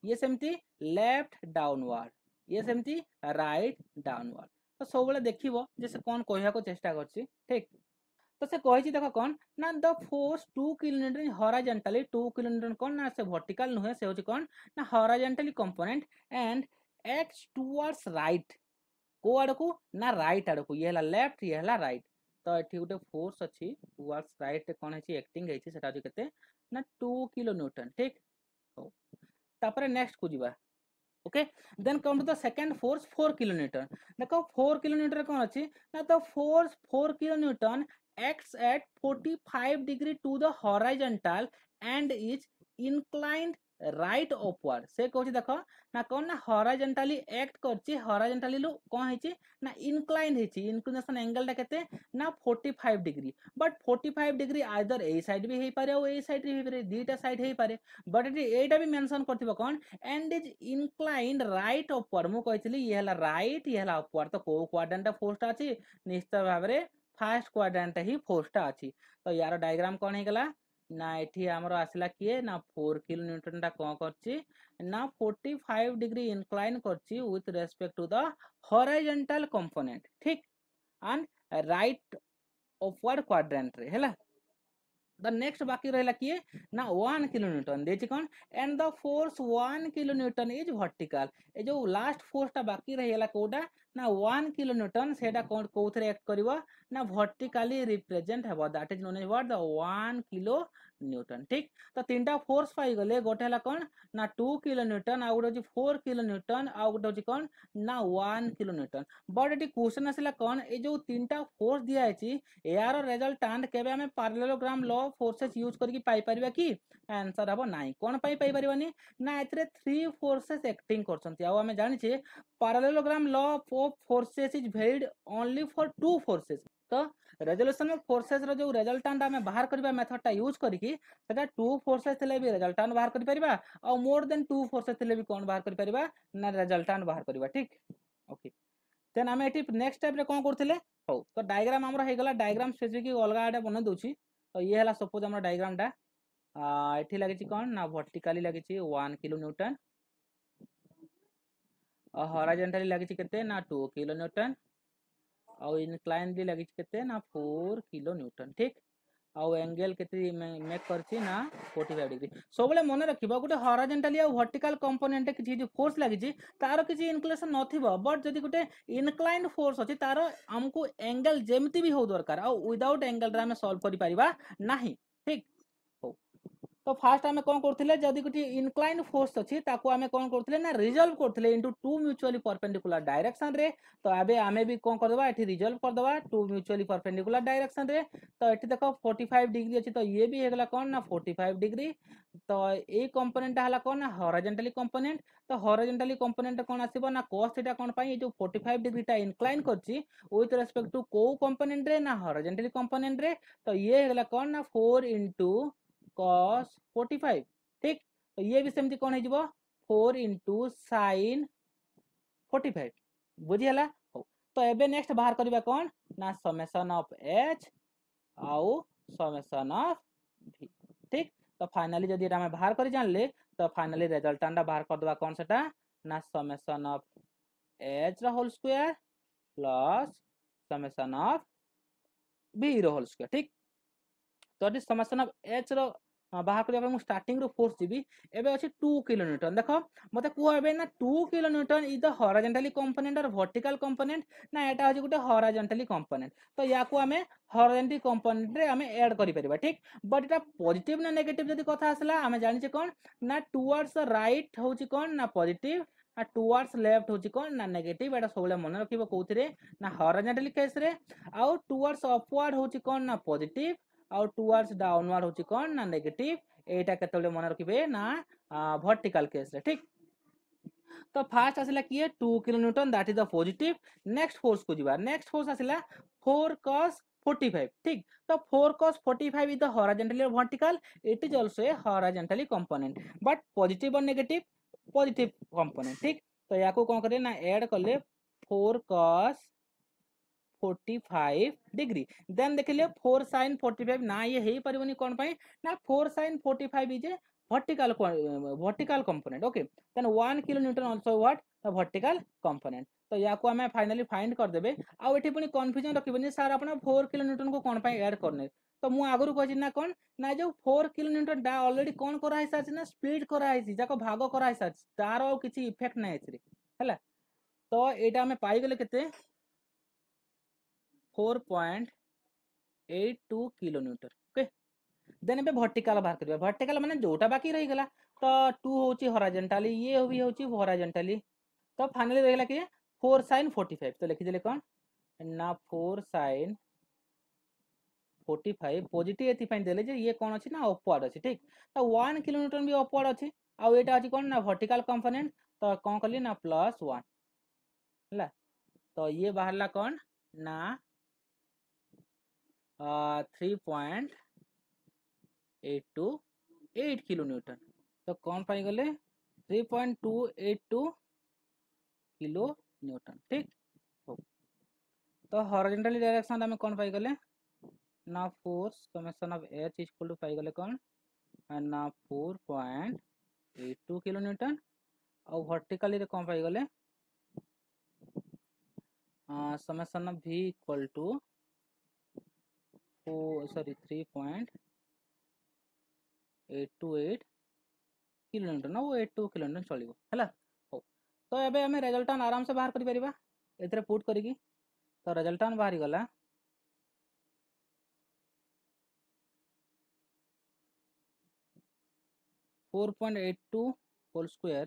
ये सेमती लेफ्ट डाउनवार्ड ये सेमती रईट डाउनवर्ड तो सब देख कौन कह चेटा कर तो से कही देख कौन ना the force two kilometer horizontally two kilometer कौन ना से भर्टिकाल नुह से हूँ कौन ना horizontally component and X towards right कौ आड़क ना रईट आड़क ये लेफ्ट ये रईट तो ये गोटे फोर्स अच्छी टूवर्ड्स रईट कौन एक्टिंग होती है ना टू किलो ठीक हो तापर नेक्स्ट को जी okay then come to the second force four kilonewton నాకు ఫోర్ కిలోన్యూటన్ କ'ଣ ଅଛି ନା the force four kilonewton acts at 45 degree to the horizontal and is inclined right ओपर से कह देख ना कौन ना हराजेटाली एक्ट करजेटाली कौन है ना इनक्लाइन इनक्लीनेसन एंगेलटा के forty five degree but forty five degree other a sad भी हो पारे और ए सैड भी हो दुटा सैड हो पारे बट ये यहाँ भी मेनसन कर एंड इज इनक्लाइन रईट ओपर मुझे ये रईट ये ओपर तो कौ क्वाड्रेटा फोर्सटा अच्छी निश्चित भाव में फास्ट क्वाड्रेटा ही फोर्सटा अच्छी तो यार डायग्राम कौन है ना ये आमर आसला किए ना फोर किलोमीटर टा कौन कर फोर्टी फाइव डिग्री इनक्लाइन करथ respect to the horizontal component ठीक एंड रईट अफवर्ड क्वाड्रेन है द नेक्स्ट बाकी रहेला किए ना वन किलो न्यूटन दे कौन and the force one kilo newton is vertical ए जो लास्ट फोर्स टा बाकी रहेला कोडा ना वन किलो न्यूटन सेटा कौन कोथरे एक्ट करबो ना वर्टिकली रिप्रेजेंट हेबो that is known as what the one kilo newton ठीक तो तीन टा फोर्स पाई गोटे कौन ना टू किलो न्यूटन आउ गोटे हूँ फोर किलो न्यूटन आउ गोटे हूँ कौन ना वन किलो न्यूटन बट ये क्वेश्चन आसला कौन ये जो तीन टा फोर्स दिखाई यार रेजल्ट आंड के पारालोग्राम ल फोर्सेस यूज करके कि आंसर हम ना कौन पाई ना ये थ्री फोर्सेस एक्टिंग करें जानी parallelogram law of forces is valid only for two forces तो रेजल्यूशन अफ फोर्सेस रो रेजल्टेंट आम बाहर करवा मेथडटा यूज करा टू फोर्सेस रेजल्टेंट बाहर करवा आउ मोर देन टू फोर्सेस कौन बाहर करा रेजल्टेंट बाहर करवा ठीक ओके देन आम ये नेक्स्ट टाइप्रे कौन करते हो तो डायग्राम आम होगा डायग्राम स्पेसिफिक अलग आगे बन दे तो ये है सपोज आम डायग्रामा ये लगी कौन ना भर्टिकाली लगी वन किलो न्यूटन हराजेटाली लगी ना टू किलो न्यूटन और इनक्लाइन भी लगे के ना फोर किलो न्यूटन ठीक आउ एंगल के मेक कर फोर्टी फाइव डिग्री सब मन रख गोटे हराजेटाली आउ भर्टिकाल कंपोनेंट किसी जो फोर्स लगी तार किसी इनक्लेसन नट जदि गोटे इनक्लाइंड फोर्स अच्छी तार आमको एंगल जमी भी हो दरकार आउ विदाउट एंगल आम सल्व करना ठीक तो फास्ट आम तो कौन कर इनक्लाइन फोर्स अच्छी आम कौन कर रिजल्व करते into two mutually perpendicular direction रे तो ये आम भी कौन करदे ये रिजल्व करदे टू म्यूचुअली परपेडिकुला डायरेक्शन रे तो ये देख फोर्टी फाइव डिग्री अच्छी तो ये भी होगा कौन ना फोर्टी फाइव डिग्री तो ये कंपोनेंटा है कौन ना हराजेटाली कंपोनेंट तो हराजेटाली कंपोनेंट कौन आसो ना कस्टा कौन ये जो फोर्टी फाइव डिग्रीटा इनक्लाइन करथ रेस्पेक्ट टू कौ कंपोनेंट रे ना हराजेटाली कंपोनेंट रे तो ये होगा कौन ना फोर इंटू cos 45 ठीक तो ये भी सेमती कौन हो four into sine forty five बुझीगला हौ तो एबे नेक्स्ट बाहर करवा कौन ना समेसन अफ एच आउ समेसन अफ भि ठीक तो फाइनाली जदि आम बाहर कर जानले तो फाइनाली रेजल्ट बाहर करदे कौन से ना summation of H whole square plus summation of V whole square ठीक तो समेसन अफ एच रो ବାହାର କରିବା ପାଇଁ ମୁଁ ଷ୍ଟାର୍ଟିଂରୁ ଫୋର୍ ଯିବି ଏବେ ଅଛି ଟୁ କିଲୋନ୍ୟୁଟନ୍ ଦେଖ ମୋତେ କୁହ ଏବେ ନା two kilonewton is the horizontally component or vertical component ନା ଏଇଟା ହେଉଛି ଗୋଟେ ହରାଜେଣ୍ଟାଲି କମ୍ପୋନେଣ୍ଟ ତ ୟାକୁ ଆମେ হরাজেন্টি কম্পোনেন্টরে আমি এড করে পারিবা ঠিক বাট এটা পজিটিভ না নেগেটিভ যদি কথা আসলা আমি জানিছে কোন না টুয়ার্ডস রাইট হচ্ছে কোন না পজিটিভ আর টুয়ার্ডস লেফট হচ্ছে কোন না নেগেটিভ এটা সবুলে মনে রাখব কোথায় না হরাজেন্টালি কেসরে আউ টুয়ার্ডস অপওয়ার্ড হচ্ছে কোন না পজিটিভ आउ टूवर्ड्स डाउनवर्ड होची कौन ना नेगेटिव एटा केतले मन रखिबे ना वर्टिकल केस ठीक तो फास्ट आसीला किए two kilo newton that is the positive next force को जीवा नेक्स्ट फोर्स आसीला 4 cos 45 ठीक तो 4 cos 45 is the horizontally vertical it is also a horizontally component but positive और नेगेटिव पॉजिटिव कंपोनेंट ठीक तो या कौन कर four cos forty five degree then देख लियो फोर सैन फोर्टी फाइव ना ये हो पारे कौन पाई ना four sine forty five is a vertical vertical component okay then 1 kilonewton also what the vertical component तो या को हमें फाइनली फाइंड कर देबे आ एठी पुनी कंफ्यूजन रखिबनि सर आपण 4 किलोन्यूटन को कोन पाई ऐड करने तो मु आगरु कहछि ना कोन ना जो 4 किलोन्यूटन डा ऑलरेडी कोन करा है सर ना स्प्लिट करा है जाको भाग करा है सर तार किछि इफेक्ट नै एथि हला तो एटा हमें पाई गेले केते four point eight two kilo okay then एवं भर्टिकाल बाहर करवा भर्टिकाल मैंने जोटा बाकी रही गला तो टू हूँ हराजेटाली ये भी हूँ हराजेटाली तो फाइनाली रही कि फोर सैन फोर्टी फाइव तो लिखीदे कौन ना four sine forty five positive एथले जे ये कौन अच्छी ना अपवार्ड अच्छी ठीक तो वन किलोमीटर भी अपवार्ड अच्छी आउ यहाँ अच्छी कौन ना भर्टिकाल कंपोनेंट तो कौन कली ना प्लस वन है तो ये बाहर कौन ना three point eight two eight kilo newton तो कौन पाईगले three point two eight two kilo newton ठीक तो हरिजेटाल डायरेक्शन आम कौन पाईगले ना force summation of H equal to पाईगले कौन ना four point eight two kilo newton और वर्टिकाली तो कौन पाईगले summation of V equal to four sorry three point eight two eight kilometer ना वो एट टू किलोमीटर चलो है तो ये आम रेजल्ट आराम से बाहर कर करी तो रेजल्ट बाहरी गला four point eight two whole square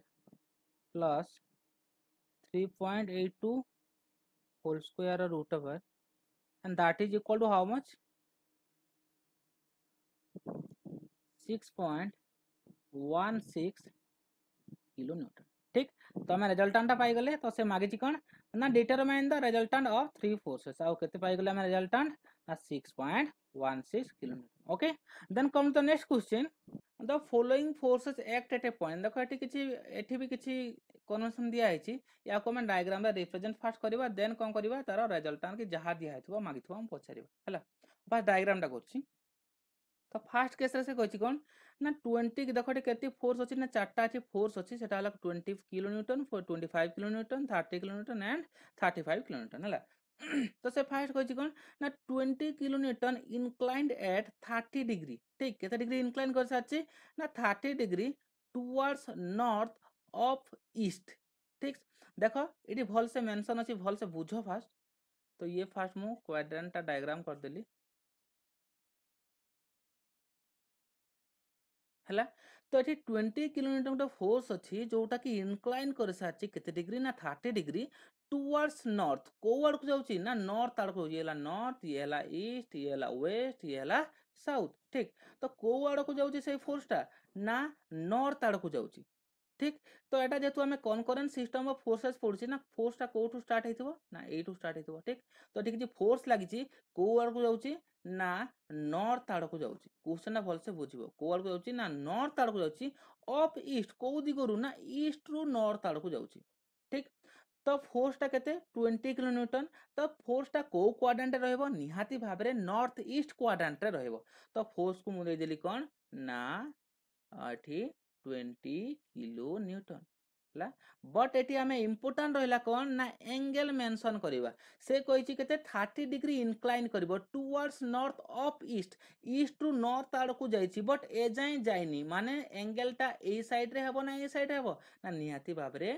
plus three point eight two whole square root over and that is equal to how much six point one six kilo newton ठीक तो आम रेजल्टाटा पाइले तो से मागिच कौन ना determine the resultant of three forces आउ के पाइले आम रेजल्टाट ना six point one six kilo newton okay then come to next question the following forces act at a point देख ये किसी ये भी किसी कन्वेनसन दिखाई या आम डायग्राम रिप्रेजेंट फास्ट करवा देन कौन करवा तार रेजल्टाट कि जहाँ दिखाई मागिथ आम पचार है डायग्राम टा कर तो फास्ट केस रे कहि ना ट्वेंटी देखो के फोर्स अछि ना चारटा अछि फोर्स अछि से twenty 20 kilo newton 25 kilo newton 30 kilo newton and 35 kilo newton हला तो से फास्ट कहि कौन ना twenty kilo newton inclined at 30 degree ठीक केते डिग्री इंक्लाइन कर सछि ना 30 degree towards north of east ठीक देखो ये भलसे मेनसन मेंशन भलसे बुझ फास्ट तो ये फास्ट मुझे क्वाड्रेंट डायग्राम कर ହେଲା ତ ଏଠି ଟ୍ୱେଣ୍ଟି କିଲୋମିଟର ଗୋଟେ ଫୋର୍ସ ଅଛି ଯୋଉଟାକି ଇନକ୍ଲାଇନ୍ କରିସାରିଛି କେତେ ଡିଗ୍ରୀ ନା ଥାର୍ଟି ଡିଗ୍ରୀ ଟୁୱାର୍ଡସ୍ ନର୍ଥ କୋଉ ଆଡ଼କୁ ଯାଉଛି ନା ନର୍ଥ ଆଡ଼କୁ ଯାଉଛି ଇଏ ହେଲା ନର୍ଥ ଇଏ ହେଲା ଇଷ୍ଟ ଇଏ ହେଲା ୱେଷ୍ଟ ଇଏ ହେଲା ସାଉଥ ଠିକ୍ ତ କୋଉ ଆଡ଼କୁ ଯାଉଛି ସେଇ ଫୋର୍ସଟା ନା ନର୍ଥ ଆଡ଼କୁ ଯାଉଛି ঠিক ତ ଏଇଟା ଯେହେତୁ ଆମେ କନକରେଣ୍ଟ ସିଷ୍ଟମ ଅଫ୍ ଫୋର୍ସେସ୍ ପଡ଼ୁଛି ନା ଫୋର୍ସଟା କେଉଁଠୁ ଷ୍ଟାର୍ଟ ହେଇଥିବ ନା ଏଇଠୁ ଷ୍ଟାର୍ଟ ହେଇଥିବ ଠିକ୍ ତ ଏଠି କିଛି ଫୋର୍ସ ଲାଗିଛି କେଉଁ ଆଡ଼କୁ ଯାଉଛି ନା ନର୍ଥ ଆଡ଼କୁ ଯାଉଛି କୋଶ୍ଚିନ୍ଟା ଭଲସେ ବୁଝିବ କେଉଁ ଆଡ଼କୁ ଯାଉଛି ନା ନର୍ଥ ଆଡ଼କୁ ଯାଉଛି ଅଫ୍ ଇଷ୍ଟ କେଉଁ ଦିଗରୁ ନା ଇଷ୍ଟରୁ ନର୍ଥ ଆଡ଼କୁ ଯାଉଛି ଠିକ୍ ତ ଫୋର୍ସଟା କେତେ ଟ୍ୱେଣ୍ଟି କିଲୋନ୍ୟୁଟନ୍ ତ ଫୋର୍ସଟା କେଉଁ କ୍ୱାଡ୍ରାଣ୍ଟରେ ରହିବ ନିହାତି ଭାବରେ ନର୍ଥ ଇଷ୍ଟ କ୍ୱାଡ୍ରାଣ୍ଟରେ ରହିବ ତ ଫୋର୍ସକୁ ମୁଁ ଦେଇଦେଲି କ'ଣ ନା ଏଠି ट्वेंटी किलो न्यूटन ହେଲା ବଟ୍ ଏଠି ଆମେ ଇମ୍ପୋର୍ଟାଣ୍ଟ ରହିଲା କ'ଣ ନା ଏଙ୍ଗେଲ ମେନସନ୍ କରିବା ସେ କହିଛି କେତେ ଥାର୍ଟି ଡିଗ୍ରୀ ଇନକ୍ଲାଇନ୍ କରିବ towards north of east east to north ଆଡ଼କୁ ଯାଇଛି ବଟ୍ ଏ ଯାଏଁ ଯାଇନି ମାନେ ଏଙ୍ଗେଲଟା ଏଇ ସାଇଡ଼୍ରେ ହେବ ନା ଏଇ ସାଇଡ଼୍ ହେବ ନା ନିହାତି ଭାବରେ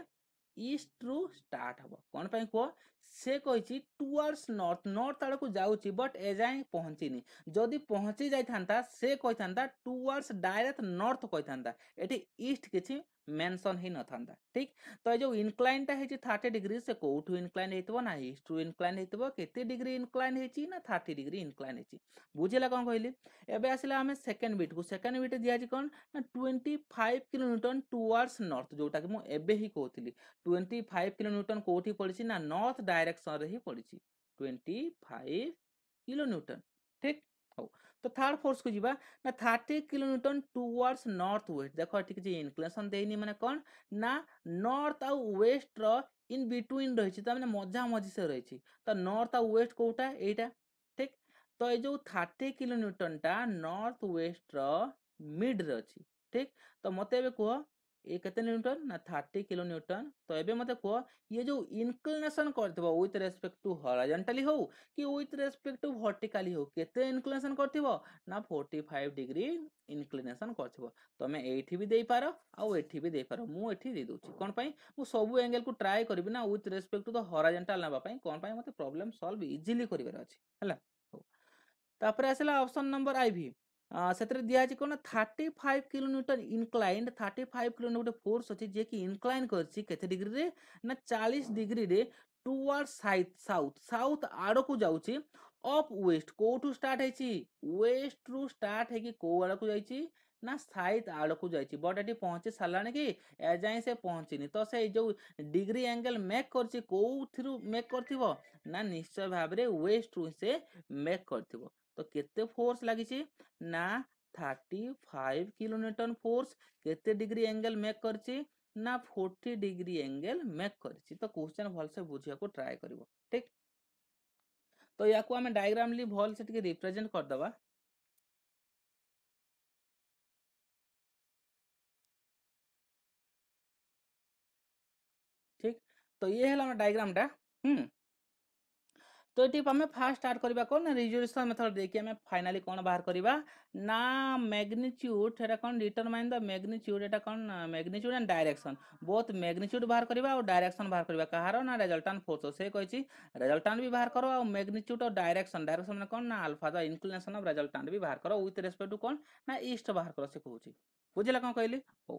ଇଷ୍ଟରୁ ଷ୍ଟାର୍ଟ ହେବ କ'ଣ ପାଇଁ କୁହ ସେ କହିଛି ଟୁଆର୍ଡସ୍ ନର୍ଥ ନର୍ଥ ଆଡ଼କୁ ଯାଉଛି ବଟ୍ ଏଯାଏଁ ପହଞ୍ଚିନି ଯଦି ପହଞ୍ଚି ଯାଇଥାନ୍ତା ସେ କହିଥାନ୍ତା ଟୁଆର୍ଡସ୍ ଡାଇରେକ୍ଟ ନର୍ଥ କହିଥାନ୍ତା ଏଠି ଇଷ୍ଟ କିଛି मेनसन ही न था ठीक तो ये जो इनक्लाइन टा है थर्टी डिग्री से कौटू इनक्लाइन हो ना हिस्ट्रु इनक्लाइन होते डिग्री इनक्लाइन ना थर्टी डिग्री इनक्लाइन हो बुझेगा कौन कहली एवं आसा आम सेकेंड बीट को सेकेंड बीट दिखाई कौन ना twenty five kilonewton towards north जोटा कि मुझे ही कहती ट्वेंटी फाइव किलोन्यूटन कौटी पड़ी ना नर्थ डायरेक्ट ଡାଇରେକ୍ସନରେ ହିଁ ପଡ଼ିଛି ଟ୍ୱେଣ୍ଟି ଫାଇଭ୍ କିଲୋନ୍ୟୁଟନ୍ ଠିକ୍ ହଉ ତ ଥାର୍ଡ ଫୋର୍ସକୁ ଯିବା ନା thirty kilonewton towards north west ଦେଖ ଏଠି କିଛି ଇନକ୍ଲେସନ୍ ଦେଇନି ମାନେ କ'ଣ ନା ନର୍ଥ ଆଉ ୱେଷ୍ଟର ଇନ୍ ବିଟୁଇନ୍ ରହିଛି ତା ମାନେ ମଝା ମଝି ସେ ରହିଛି ତ ନର୍ଥ ଆଉ ୱେଷ୍ଟ କେଉଁଟା ଏଇଟା ଠିକ୍ ତ ଏଇ ଯେଉଁ ଥାର୍ଟି କିଲୋନ୍ୟୁଟନ୍ଟା ନର୍ଥ ୱେଷ୍ଟର ମିଡ଼ରେ ଅଛି ଠିକ୍ ତ ମୋତେ ଏବେ କୁହ ये कितने न्यूटन ना थर्टी किलो न्यूटन तो ये मत कह ये जो इनक्लिनेसन कर विथ रेस्पेक्ट टू हराजेटाली हो कि विथ रेस्पेक्ट टू भर्टिकाली हो केते इनक्लिनेसन कर ना फोर्टी फाइव डिग्री ইনক্লিনেসন করব তুমি এইটি বি দেইপার আউ এটি বি দেইপার মু এটি দেই দউছি কোন পাই মু সবু অ্যাঙ্গেল কু ট্রাই করিবি না with respect to the horizontal নেবা পাই কোন পাই মতে প্রবলেম সলভ ইজিলি করিবার আছে হলা তারপরে আসলা অপশন নম্বর আইভি ସେଥିରେ ଦିଆହେଇଛି କ'ଣ thirty five kilometer incline thirty five kilometer ଗୋଟେ ଫୋର୍ସ ଅଛି ଯିଏକି ଇନକ୍ଲାଇନ୍ କରିଛି କେତେ ଡିଗ୍ରୀରେ ନା ଚାଳିଶ ଡିଗ୍ରୀରେ ଟୁୱାର୍ଡ ସାଇଥ ସାଉଥ୍ ସାଉଥ୍ ଆଡ଼କୁ ଯାଉଛି ଅଫ୍ ୱେଷ୍ଟ କେଉଁଠୁ ଷ୍ଟାର୍ଟ ହେଇଛି ୱେଷ୍ଟରୁ ଷ୍ଟାର୍ଟ ହେଇକି କେଉଁ ଆଡ଼କୁ ଯାଇଛି ନା ସାଇଥ ଆଡ଼କୁ ଯାଇଛି ବଟ୍ ଏଠି ପହଞ୍ଚି ସାରିଲାଣି କି ଏଯାଏଁ ସେ ପହଞ୍ଚିନି ତ ସେ ଯେଉଁ ଡିଗ୍ରୀ ଆଙ୍ଗେଲ୍ ମେକ୍ କରିଛି କେଉଁଥିରୁ ମେକ୍ କରିଥିବ ନା ନିଶ୍ଚୟ ଭାବରେ ୱେଷ୍ଟରୁ ସେ ମେକ୍ କରିଥିବ तो केते फोर्स लगी ना 35 किलोन्यूटन फोर्स केते डिग्री एंगल मेक कर ना 40 डिग्री एंगल मेक कर तो क्वेश्चन भलसे बुझाक ट्राए कर ठीक तो या डायग्रामली भल से रिप्रेजेट करदे ठीक तो ये है डायग्राम डायग्रामा हम्म তো ଏଠି ଆମେ ଫାର୍ଷ୍ଟ ଷ୍ଟାର୍ଟ କରିବା କ'ଣ ରିଜଲ୍ୟୁସନ୍ ମେଥଡ଼ ଦେଇକି ଆମେ ଫାଇନାଲି କ'ଣ ବାହାର କରିବା ନା ମ୍ୟାଗ୍ନିଚ୍ୟୁଡ଼ ସେଇଟା କ'ଣ ଡିଟରମାଇନ୍ ଦ ମ୍ୟାଗ୍ନିଚ୍ୟୁଡ଼ ଏଇଟା କ'ଣ ମ୍ୟାଗ୍ନିଚ୍ୟୁଡ଼ ଆଣ୍ଡ ଡାଇରେକ୍ସନ୍ ବହୁତ ମ୍ୟାଗ୍ନିଚ୍ୟୁଡ଼ ବାହାର କରିବା ଆଉ ଡାଇରେକ୍ସନ୍ ବାହାର କରିବା କାହାର ନା ରେଜଲ୍ଟାନ୍ ଫୋର୍ସ ସେ କହିଛି ରେଜଲ୍ଟାନ୍ ବି ବାହାର କର ଆଉ ମ୍ୟାଗ୍ନିଚ୍ୟୁଡ଼ ଆଉ ଡାଇରେକ୍ସନ୍ ଡାଇରେକ୍ସନ୍ ମାନେ କ'ଣ ନା ଆଲଫା ଦ ଇନକ୍ଲିନେସନ୍ ଅଫ୍ ରେଜଲ୍ଟାନ୍ ବି ବାହାର କର ୱିଥ୍ ରେସ୍ପେକ୍ଟ ଟୁ କ'ଣ ନା ଇଷ୍ଟ ବାହାର କର ସେ କହୁଛି ବୁଝିଲା କ'ଣ କହିଲି ହଉ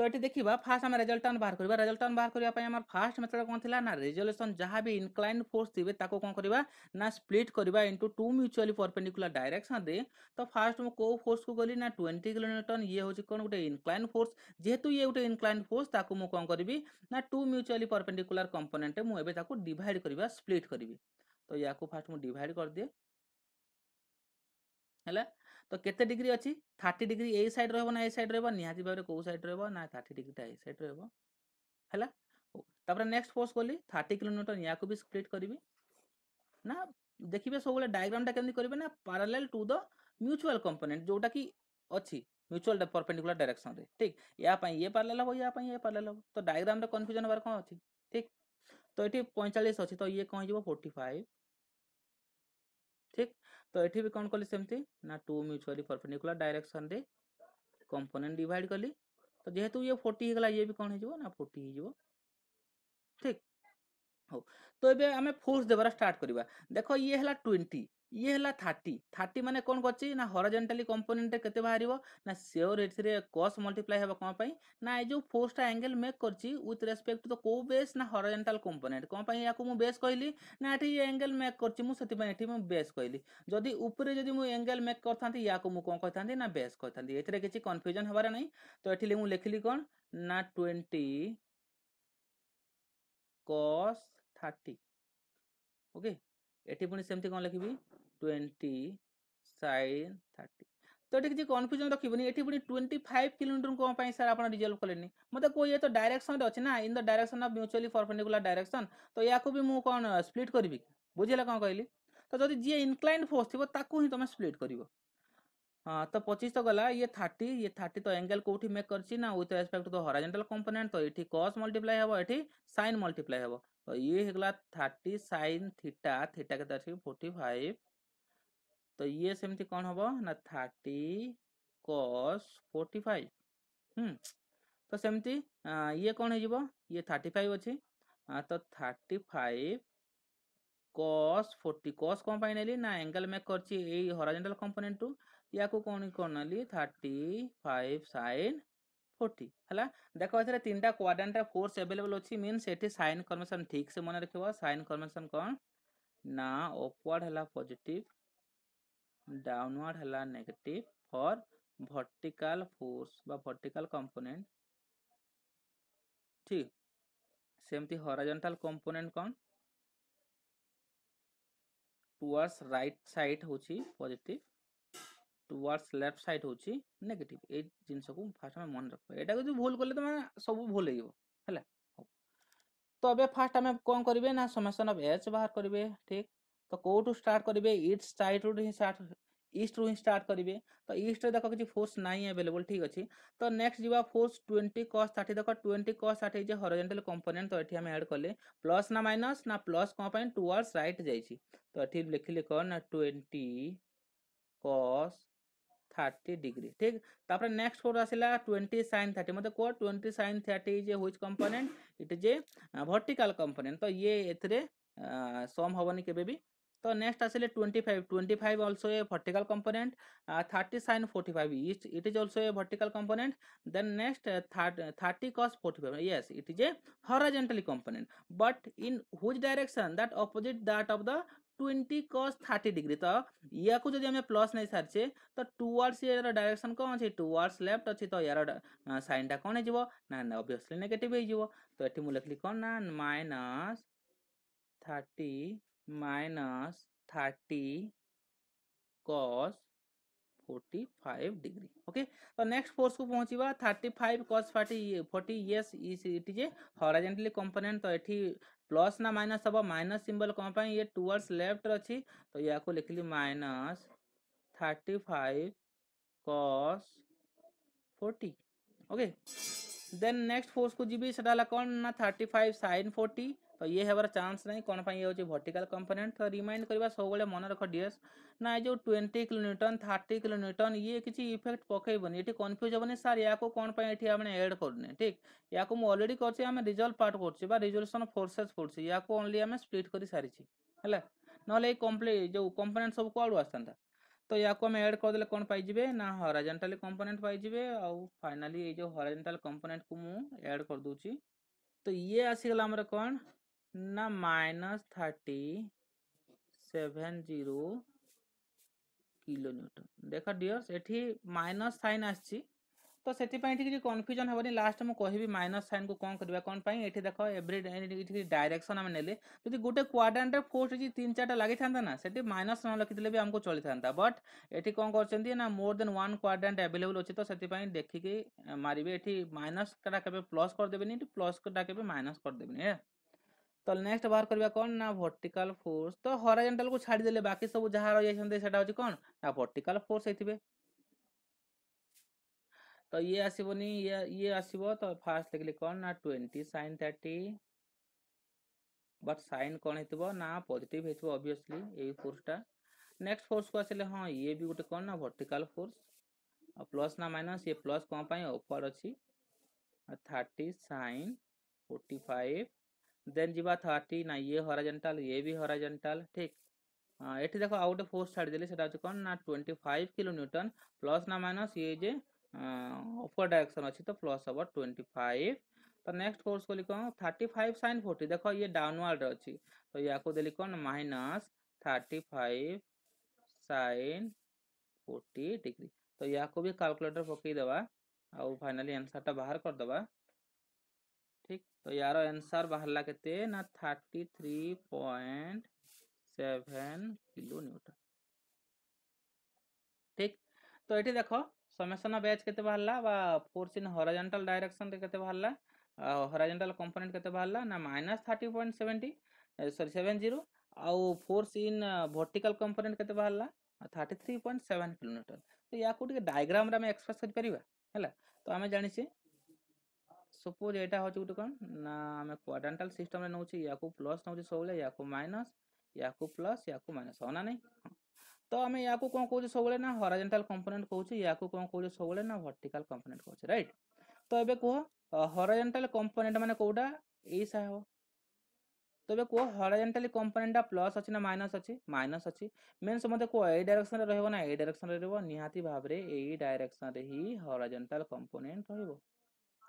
तो ये देखा फास्ट आम रेजल्ट बाहर करवा रेजल्ट बाहर करवाई फास्ट मेथड कौन थी ना रेजल्यूशन जहाँ भी इनक्लाइन फोर्स थे कौन करवा ना स्प्लीट करवा into two mutually perpendicular direction दे तो फास्ट मुझ कौ फोर्स को गली ना ट्वेंटी किलोमीटर ये हूँ कौन गोटे इनक्लाइन फोर्स जेहतु ये गोटे इनक्लाइन फोर्स कौन करी ना टू म्यूचुअली परपेडिकुला कंपोनेंट मुझे डिड कर स्प्लीट करी तो या फास्ट मुझे डिड कर दिए है तो कैसे डिग्री अच्छी थर्टी डिग्री ए सैड रोह ना ए सैड रोह निहाती भाव में कौ सैड रोह ना थर्टी डिग्री टाइम ए सैड रोह है नेक्ट फोर्स कल थर्टी कोमीटर या भी स्प्लीट करी ना देखिए सब डायग्राम टाइम करेंगे ना parallel to the mutual component जोटा कि अच्छी म्यूचुआल परपेडिकुला डायरेक्शन रे ठीक यहाँ ये पारालाल हो या ये पारालाल हो तो डायग्राम कन्फ्यूजन हमारे कौन अच्छी ठीक तो ये पैंचाश अच्छी तो ये कौन हो फोर्टाइव ठीक तो ये भी कौन कली सेमती ना टू म्यूचुअली परपेडिकुला डायरेक्शन रे कंपोनेंट डिवाइड कली तो जेहेतु ये फोर्टी होगा ये भी कौन हो फोर्टी हो ठीक हो तो ये आम फोर्स देवार स्टार्ट करवा देख ये है ट्वेंटी ये है थार्टी थार्टी मैंने कौन कर हरजेटाली कंपोनेंट के बाहर ना सियोर ये कस मल्टीप्लाई हम कौन पाई? ना ये जो फोर्सटा एंगेल मेक कर विथ रेस्पेक्ट टू तो कौ बेस ना हरजेटाल कंपोनेंट कौन पाई? या मुझे बेस कहली ना ये एंगल मेक कर बेस कहली जदि उपरे जब एंगेल मेक कर या कौन कही ना बेस कही था ये किसी कनफ्यूजन हमारे ना तो ये मुझे लिखिली कौन ना ट्वेंटी कस थी ओके ये पीछे सेमती कौन लिखी ट्वेंटी सैन थर्टी तो, तो मतलब ये किसी कनफ्यूजन रखी ये पुणी ट्वेंटी फाइव किलोमीटर कौन पाई सर आप रिजल्व कले मत कहे तो डायरेक्शन अच्छे ना in the direction of mutually perpendicular direction तो या भी मुझ कौन स्प्लीट करी बुझेगा कौन कहली तो जब जी इनक्लाइंड फोर्स थी ही तुम स्प्लीट कर हाँ तो पचीस तो गला ये थर्टी ये थर्टी तो एंगल कौटी मेक कर with respect to horizontal component तो ये कस मल्टीप्लाई हम ये सैन मल्टीप्लाई हे तो ये थार्टी सैन थीटा थीटा के फोर्टी ତ ଇଏ ସେମିତି କ'ଣ ହବ ନା ଥାର୍ଟି କସ୍ ଫୋର୍ଟି ଫାଇଭ୍ ହୁଁ ତ ସେମିତି ଇଏ କ'ଣ ହେଇଯିବ ଇଏ ଥାର୍ଟି ଫାଇଭ୍ ଅଛି ତ thirty five cos forty cos କ'ଣ ପାଇଁ ନେଲି ନା ଆଙ୍ଗେଲ୍ ମେକ୍ କରିଛି ଏଇ ହରାଜେଣ୍ଟାଲ୍ କମ୍ପୋନେଣ୍ଟରୁ ୟାକୁ କ'ଣ କ'ଣ ନେଲି ଥାର୍ଟି ଫାଇଭ୍ ସାଇନ୍ ফোর্টি হল দেখো এর তিনটা কোয়াড্রান্ট ফোর্স এভেলেবল অছি মিন্স এটি সাইন কনভেনশন ঠিক সে মনে রাখব সাইন কনভেনশন কোন না অপওয়ার্ড হল পজিটিভ ডাউনওয়ার্ড ହେଲା নেগেটিভ ফর ভর্টিকাল ফোর্স বা ভর্টিকাল কম্পোনেন্ট ঠিক সেমতি হরাজন্টাল কম্পোনেন্ট কোন টুয়ার্ডস রাইট সাইড হচ্ছে পজিটিভ টুয়ার্ডস লেফট সাইড হচ্ছে নেগেটিভ এই জিনিসকে ফার্স্ট আমি মনে রাখবো এটা যদি ভুল করলে তো মানে সব ভুল হয়ে যাব হ্যাঁ তবে ফার্স্ট আমি কম করবে না সমেসন অফ এচ বাহার করবে ঠিক ତ କୋଉଠୁ ଷ୍ଟାର୍ଟ କରିବେ ଇଷ୍ଟ ସାଇଡ୍ରୁ ହିଁ ଷ୍ଟାର୍ଟ ଇଷ୍ଟରୁ ହିଁ ଷ୍ଟାର୍ଟ କରିବେ ତ ଇଷ୍ଟରେ ଦେଖ କିଛି ଫୋର୍ସ ନାହିଁ ଆଭେଲେବଲ୍ ଠିକ୍ ଅଛି ତ ନେକ୍ସଟ ଯିବା ଫୋର୍ସ ଟ୍ୱେଣ୍ଟି କସ୍ ଥାର୍ଟି ଦେଖ ଟ୍ୱେଣ୍ଟି କସ୍ ଥାର୍ଟି ଯେ ହରଜେଣ୍ଟାଲ କମ୍ପୋନେଣ୍ଟ ତ ଏଠି ଆମେ ଆଡ୍ କଲେ ପ୍ଲସ୍ ନା ମାଇନସ୍ ନା ପ୍ଲସ୍ କ'ଣ ପାଇଁ ଟୁୱାର୍ଡସ୍ ରାଇଟ୍ ଯାଇଛି ତ ଏଠି ଲେଖିଲେ କ'ଣ ନା ଟ୍ୱେଣ୍ଟି କସ୍ থার্টি ডিগ্রি ঠিক তারপরে নেক্সট কোড আসিলা টোয়েন্টি সাইন থার্টি মতো কোড twenty sin thirty is a which component it is a vertical component তো ইয়ে এতে সম হবনি কেবে বি तो नेक्स्ट आसे twenty five twenty five also a vertical component thirty sin forty five it it is also a vertical component then next thirty cos forty five yes it is a horizontally component but in whose direction that opposite that of the twenty cos thirty degree तो या कुछ प्लस नहीं सारे तो टुवर्ड्स ये डायरेक्शन कौन अच्छे टुवर्ड्स लेफ्ट अच्छी तो यार सैन हाँ, टा कौन हो ना अबियसली नेगेटिव हो तो ये मुझे लिखली कौन ना minus thirty minus thirty cos forty five degree okay तो नेक्स्ट फोर्स को पहुंचा thirty five cos forty forty ये इट इज कंपोनेंट तो ये प्लस ना माइनस हम माइनस सिंबल कौन पाई ये टुवर्ड्स लेफ्ट अच्छी तो या को लिखली minus thirty five cos forty okay then next force को जी से कौन ना थर्टी फाइव सैन फोर्टी तो ये हेबर चान्स ना कौन ये हूँ भर्टिकाल कंपोनेंट तो रिमाइंड करवा सब मन रख एस ना ये twenty kilo newton thirty kilo newton ये किसी इफेक्ट पकेबन ये कन्फ्यूज हेनी सर या कौन ये आने एड करूनी ठीक या अलरेडी करें रिजल्ट पार्ट करूँ फोर्सेस पड़ी या ओनली आम स्प्लीट कर सारी ना कम्प्लीट जो कंपोनेंट सब कुआ आसता तो या एड करदे कौन पाइबे ना हराजेटाल कंपोनेंट पाइबे आउ फाइनाली ये हराजेटाल कंपोनेंट को मुझे एड करदे तो ये आसगला आम कौन না minus thirty seven zero kilo newton ଦେଖ ଡିଅର୍ସ ଏଠି ମାଇନସ୍ ସାଇନ୍ ଆସିଛି ତ ସେଥିପାଇଁ ଏଠି କିଛି କନଫ୍ୟୁଜନ୍ ହେବନି ଲାଷ୍ଟ ମୁଁ କହିବି ମାଇନସ୍ ସାଇନ୍କୁ କ'ଣ କରିବା କ'ଣ ପାଇଁ ଏଠି ଦେଖ ଏଭ୍ରି ଏଠି ଡାଇରେକ୍ସନ୍ ଆମେ ନେଲେ ଯଦି ଗୋଟେ କ୍ୱାଡ୍ରାଣ୍ଟରେ ଫୋର୍ସ ଯଦି ତିନି ଚାରିଟା ଲାଗିଥାନ୍ତା ନା ସେଠି ମାଇନସ୍ ନ ଲେଖିଥିଲେ ବି ଆମକୁ ଚଳିଥାନ୍ତା ବଟ୍ ଏଠି କ'ଣ କରିଛନ୍ତି ନା ମୋର ଦେନ୍ ୱାନ୍ କ୍ୱାଡ୍ରାଣ୍ଟ ଆଭେଲେବୁଲ୍ ଅଛି ତ ସେଥିପାଇଁ ଦେଖିକି ମାରିବେ ଏଠି ମାଇନସ୍ଟା କେବେ ପ୍ଲସ୍ କରିଦେବେନି ଏଠି ପ୍ଲସ୍ଟା କେବେ ମାଇନସ୍ କରିଦେବେନି ହେଲା तो नेक्स्ट बाहर करवा कौन ना भर्टिकाल फोर्स तो हरजेटाल छाड़देले बाकी सब जहाँ रही है कौन ना भर्टिकाल फोर्स ये तो ये आसबनी ये आसब तो फास्ट लिखिले कौन ना twenty sin thirty but sin कौन हो ना पजिटिव होब्विस्ली ये नेक्स्ट फोर्स को आसे हाँ ये भी गोटे कौन ना भर्टिकाल फोर्स प्लस ना माइनस ये प्लस कौन अच्छी थर्टी सैन फोर्टिफाइव देन जी थर्टी ना ये हराजेटाल ये भी हराजेटाल ठीक ये देख आ गोटे फोर्स छाड़ दे कौन ना twenty five kilo newton plus ना माइनस ये जे अपर डायरेक्शन अच्छी तो प्लस हम ट्वेंटी फाइव तो नेक्स्ट फोर्स कहली कौन थर्टी फाइव सैन फोर्टी देख ये डाउनवर्ड अच्छी तो या को देली कौन minus thirty five sin forty degree तो या को भी कैलकुलेटर पकईदे आउ आंसर आंसरटा बाहर करदे ठीक तो यार आंसर बाहर के ना thirty three point seven kilo newton ठीक तो ये देख समेसन बैच के बाहरला फोर्स इन हराजेटाल डायरेक्शन के बाहरला हराजेटाल कंपोनेंट के बाहरला ना minus thirty point seventy sorry seven zero आउ फोर्स इन भर्टिकाल कंपोनेंट के बाहरला thirty three point seven kilometre तो या डायग्राम एक्सप्रेस कर तो आम जानी सपोज यहाँ हूँ गोटे कौन ना आम क्वाडाटाल सिटम नौ प्लस नौ सब या माइनस या प्लस या माइनस हाँ ना नहीं तो आम या कौन कौन सब हराजेटाल कंपोनेंट कौन या कौन कौन सब भर्टिकाल कंपोनेंट कौन रईट तो ये कह हराजेटाल कंपोनेंट मैंने कौटा इस तो ये कह हराजेटाल कंपोनेंटा प्लस अच्छे ना माइनस अच्छी माइनस अच्छी मेन्स मत कह ए डायरेक्शन रोहना ए डायरेक्शन रोहत भाव में यही डायरेक्शन ही हराजेटाल कंपोनेंट रहा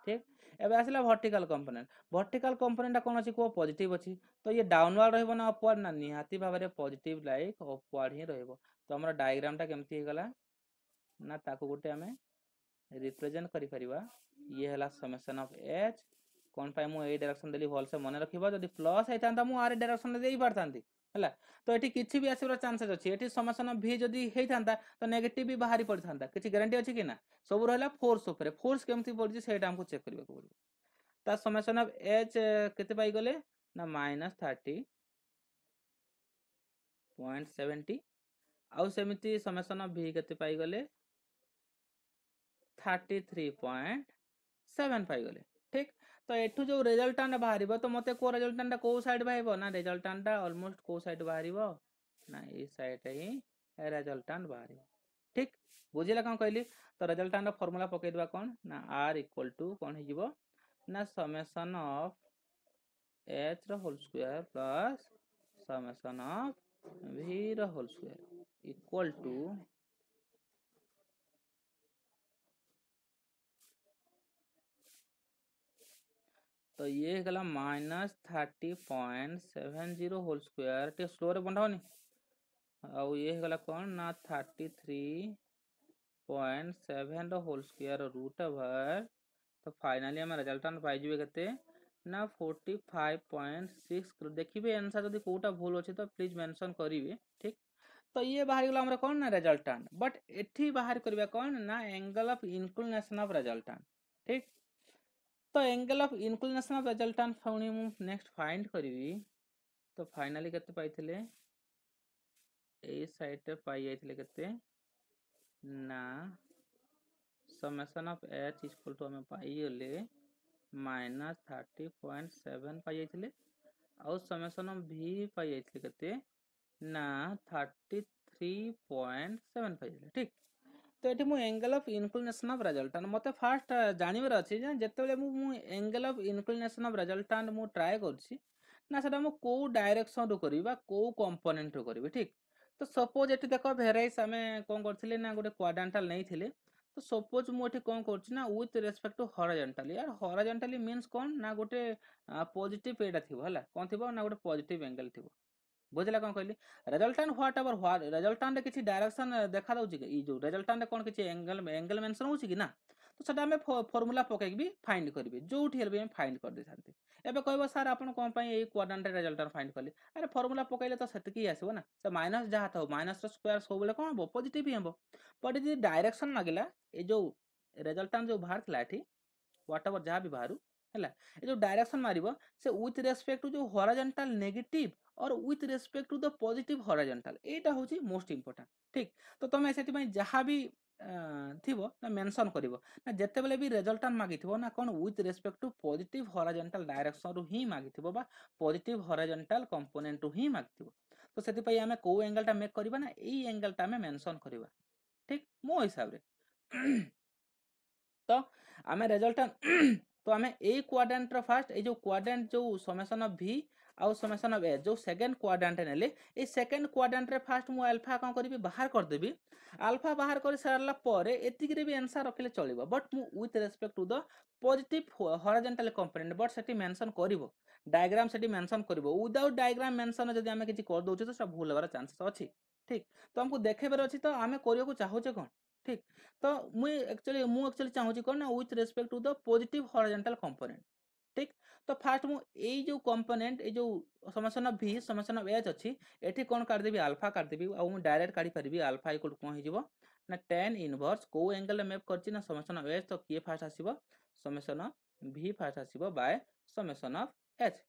ठीक एवं आसा भर्टिकाल कंपोनेंट भर्टिकाल कंपोनेंट कौन अच्छी कह पजिट अच्छी तो ये डाउनवर्ड रहा अपवार्ड ना निहाती भाव में पजिट लाइक अपवार्ड ही रो आम डायग्राम टा केमती ना ताको गोटे आम रिप्रेजे कर है समेसन अफ एच कौन पाई मुझे डायरेक्शन देली भलसे मन रखी जब प्लस होता मुझे डायरेक्शन दे पारती है तो ये कि भी आसवर चान्सेस अच्छे समाशन भी जदि होता है तो नेगेट भी बाहरी पड़ता किसी ग्यारंटी अच्छे ना सब रहा फोर्स फोर्स केमती पड़े से चेक करने को पड़ो तार समेसन अफ एच के पाईगले ना माइनस थर्टी पॉइंट सेवेन्टी आमती समेसन अफ भि के थर्टी थ्री पॉइंट सेवेन पाईगले तो यू जो रेजल्टाट बाहर तो मत को रेजल्टाट कौ सैड बाहर ना रेजल्टाट अलमोस्ट कौ सैड बाहर ना ये सैड हि रेजल्टाट बाहर ठीक बुझेगा कौन कहली तो रेजल्टाट फर्मूला पकईदे कौन ना आर इक्वल टू कौन हो summation of H whole square plus summation of V whole square टू तो ये गला minus thirty point seven zero whole square टे बंधा होनी और ये गला कौन ना thirty three point seven whole square root over तो रिजल्ट आम पाई पाइबे के ना फोर्टी फाइव पॉइंट सिक्स देखिए आंसर जो कौटा भूल अच्छे तो प्लीज मेनसन करेंगे ठीक तो ये बाहर गला हमरा कौन ना रेजल्टान बट एटी बाहर करवा कौन ना angle of inclination of resultant ठीक तो angle of inclination of resultant found मु नेक्स्ट फाइंड करी तो फाइनली केते पाइथिले ए साइड रे पाई जाइथिले केते ना summation of H equal to हमें पाई होले माइनस थर्टी पॉइंट सेवेन पाई जाइथिले आउ समेशन ऑफ वी पाई जाइथिले केते ना थर्टी पाई जाइथिले ठीक তো এটি মু angle of inclination of resultant মতো ফার্স্ট জাণিবার অছি যে যেতবে মু angle of inclination of resultant মু ট্রাই করছি না সেটা মু কেউ ডাইরেকশন রু করবি বা কেউ কম্পোনেন্ট রু করবি ঠিক তো সপোজ এটি দেখ ভেরাইস আমি কম করছিলি না গোটে কোয়াডান্টাল নেইছিলি তো সপোজ মু এটি কম করছি না উইথ রেসপেক্ট টু হরাজেন্টালি আর হরাজেন্টালি মিন্স কোন না গোটে পজিটিভ এটা থিব হলা কোন থিব না গোটে পজিটিভ এঙ্গেল থিব बुझला कौन कहली resultant whatever what resultant रे किसी डायरेक्शन देखा दौ कि जो रेजल्टान कौन किसी एंगल एंगल मेनसन हो कि ना तो सर आम फर्मूला पक फाइंड करी जो भी आम फाइंड कर दे था एवं कह सर आप क्वाड्रेन रेजल्ट फाइंड कले अरे फर्मूला पकड़े तो सेक आसो ना तो माइनस जहाँ थो माइनस स्क्वयर सब कौन हम पजिट ही हम बट यदि डायरेक्शन लगेगा ये जो रेजल्टान जो बाहर था ये एवर जहाँ भी बाहर ହେଲା ଏ ଯୋଉ ଡାଇରେକ୍ସନ ମାରିବ ସେ ୱିଥ୍ ରେସ୍ପେକ୍ଟ ଟୁ ଯୋଉ horizontal negative or with respect to the positive horizontal ଏଇଟା ହେଉଛି ମୋଷ୍ଟ ଇମ୍ପୋର୍ଟାଣ୍ଟ ଠିକ୍ ତ ତମେ ସେଥିପାଇଁ ଯାହା ବି ଥିବ ନା ମେନସନ୍ କରିବ ନା ଯେତେବେଳେ ବି ରେଜଲ୍ଟାଣ୍ଟ ମାଗିଥିବ ନା କ'ଣ with respect to positive horizontal ଡାଇରେକ୍ସନରୁ ହିଁ ମାଗିଥିବ ବା ପଜିଟିଭ୍ ହରାଜେଣ୍ଟାଲ କମ୍ପୋନେଣ୍ଟରୁ ହିଁ ମାଗିଥିବ ତ ସେଥିପାଇଁ ଆମେ କେଉଁ ଆଙ୍ଗେଲଟା ମେକ୍ କରିବା ନା ଏଇ ଆଙ୍ଗେଲଟା ଆମେ ମେନସନ୍ କରିବା ଠିକ୍ ମୋ ହିସାବରେ ତ ଆମେ ରେଜଲ୍ଟାଣ୍ଟ তো ଆମେ ଏଇ କ୍ୱାଡ୍ରାଣ୍ଟର ଫାର୍ଷ୍ଟ ଏଇ ଯୋଉ କ୍ୱାଡ୍ରାଣ୍ଟ ଯୋଉ ସମେସନ ଭି ଆଉ ସମେସନ ଏ ଯୋଉ ସେକେଣ୍ଡ କ୍ୱାଡ୍ରାଣ୍ଟ ନେଲେ ଏଇ ସେକେଣ୍ଡ କ୍ୱାଡ୍ରାଣ୍ଟରେ ଫାର୍ଷ୍ଟ ମୁଁ ଆଲଫା କ'ଣ କରିବି ବାହାର କରିଦେବି ଆଲଫା ବାହାର କରି ସାରିଲା ପରେ ଏତିକିରେ ବି ଆନ୍ସର ରଖିଲେ ଚଳିବ ବଟ୍ ମୁଁ with respect to the positive horizontal component but ସେଠି ମେନସନ୍ କରିବ ଡାୟଗ୍ରାମ ସେଠି ମେନସନ୍ କରିବ ୱିଦାଉଟ୍ ଡାୟଗ୍ରାମ ମେନସନ୍ ଯଦି ଆମେ କିଛି କରିଦେଉଛେ ତ ସେଟା ଭୁଲ ହେବାର ଚାନ୍ସେସ୍ ଅଛି ଠିକ୍ ତ ଆମକୁ ଦେଖେଇବାର ଅଛି ତ ଆମେ କରିବାକୁ ଚାହୁଁଛେ କ'ଣ ठीक तो मुई एक्चुअली मुझे एक्चुअली चाहूँगी कौन ना with respect to the positive horizontal component ठीक तो फास्ट मुझे ये कंपोनेंट ये summation of V summation of H अच्छी ये कौन काटदेवि आलफा काटदेवि डायरेक्ट काढ़ी आलफा इक्वल कौन हो टेन इनवर्स कौ एंगल मेप कर समसन अफ एच तो किए फास्ट आसन अफ भि फास्ट आस समेसन अफ एच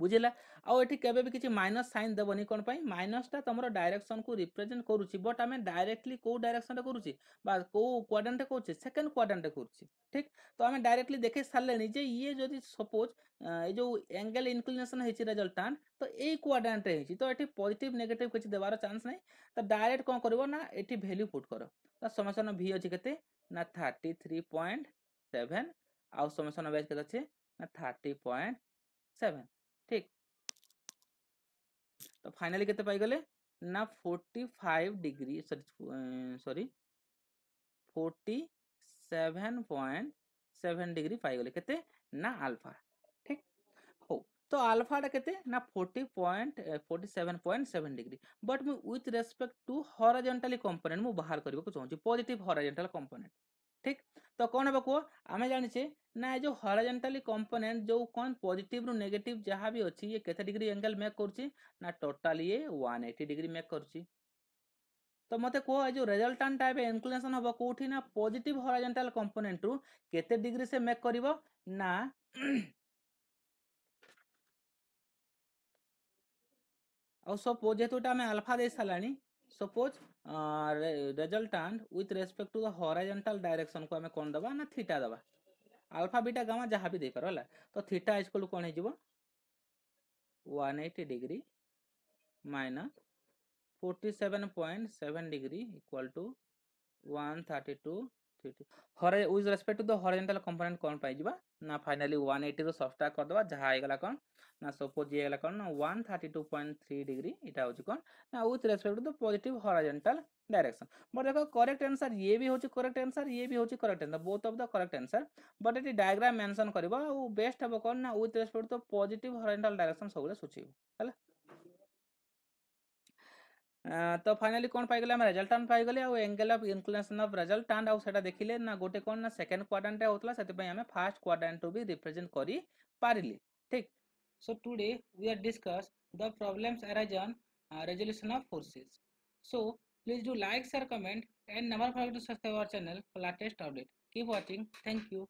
বুঝিলা আউ এটি কেবে বি কিছু মাইনস সাইন দেবনি কোণ পাই মাইনসটা তোমার ডাইরেকশন কু রিপ্রেজেন্ট করুছি বট আমি ডাইরেক্টলি কেউ ডাইরেকশনটা করুছি বা কেউ কোয়াড্রান্টে করছি সেকেন্ড কোয়াড্রান্টে করছি ঠিক তো আমি ডাইরেক্টলি দেখে সারলে যে ইয়ে যদি সপোজ এই যে অ্যাঙ্গেল ইনক্লিনেশন হয়েছে রেজল্টান্ট তো এই কোয়াড্রান্টে হয়েছে তো এটি পজিটিভ নেগেটিভ কিছু দেওয়ার চান্স নাই তো ডাইরেক্ট কম করব না এটি ভ্যালু পুট কর তো সমেসন ভি অছে কেতে না থার্টি থ্রি পয়েন্ট সেভেন আউ সমেসন ব্যাচ কেতে আছে না থার্টি পয়েন্ট সেভেন ठीक तो फाइनाली के ना forty five degree sorry forty seven point seven degree पाईगले के आलफा ठीक हो तो आलफा के forty point forty seven point seven degree but with respect to horizontally component मुझे बाहर करने को चाहिए पजिट हराजेटाल कंपोनेंट ठीक ତ କଣ ହେବ କୁହ ଆମେ ଜାଣିଛେ ନା ଏ ଯେଉଁ ହରାଜେଣ୍ଟାଲି କମ୍ପୋନେଣ୍ଟ ଯେଉଁ କ'ଣ ପଜିଟିଭରୁ ନେଗେଟିଭ ଯାହା ବି ଅଛି ଇଏ କେତେ ଡିଗ୍ରୀ ଏଙ୍ଗେଲ ମେକ୍ କରୁଛି ନା ଟୋଟାଲି ଇଏ ୱାନ୍ ଏଇଟି ଡିଗ୍ରୀ ମେକ୍ କରୁଛି ତ ମୋତେ କୁହ ଏ ଯେଉଁ ରେଜଲ୍ଟାଣ୍ଟଟା ଏବେ ଇନକ୍ଲିନେସନ୍ ହେବ କେଉଁଠି ନା ପଜିଟିଭ ହରାଜେଣ୍ଟାଲ କମ୍ପୋନେଣ୍ଟରୁ କେତେ ଡିଗ୍ରୀ ସେ ମେକ୍ କରିବ ନା ଆଉ ସପୋଜ୍ ଯେହେତୁ ଏଇଟା ଆମେ ଆଲଫା ଦେଇ ସାରିଲାଣି suppose resultant with respect to the horizontal direction को आम कौन दबा ना थीटा दबा अल्फा बीटा गामा जहाँ भी दे पार है तो थीटा इज कल कौन हो degree minus forty seven point seven degree equal to one thirty two ଠିକ୍ ହରେ with respect to the horizontal component କ'ଣ ପାଇଯିବା ନା ଫାଇନାଲି ୱାନ୍ ଏଇଟିରୁ ସବଷ୍ଟ୍ରାକ୍ଟ କରିଦେବା ଯାହା ହେଇଗଲା କ'ଣ ନା ସପୋଜ୍ ଇଏ ହେଇଗଲା କ'ଣ ନା one thirty two point three degree ଏଇଟା ହେଉଛି କ'ଣ ନା with respect to the positive horizontal direction but देखो करेक्ट आंसर ये भी होची करेक्ट आंसर ये भी होची correct answer both of the correct answer but एटी डायग्राम मेंशन करबो बेस्ट हबो कोन ना with respect to positive horizontal direction सबले सूचिबो हला तो फाइनाली कौन पाइले आम रेजल्ट आम पाइले आउ angle of inclination of resultant आउ से देखिले ना गोटे कौन ना सेकेंड क्वाड्रांट होता से आमे फास्ट क्वाड्रांट भी रिप्रेजेंट कर पारे ठीक so today we are discuss the problems arise on resolution of forces so please do like share comment and never forget to subscribe our channel for latest update keep watching thank you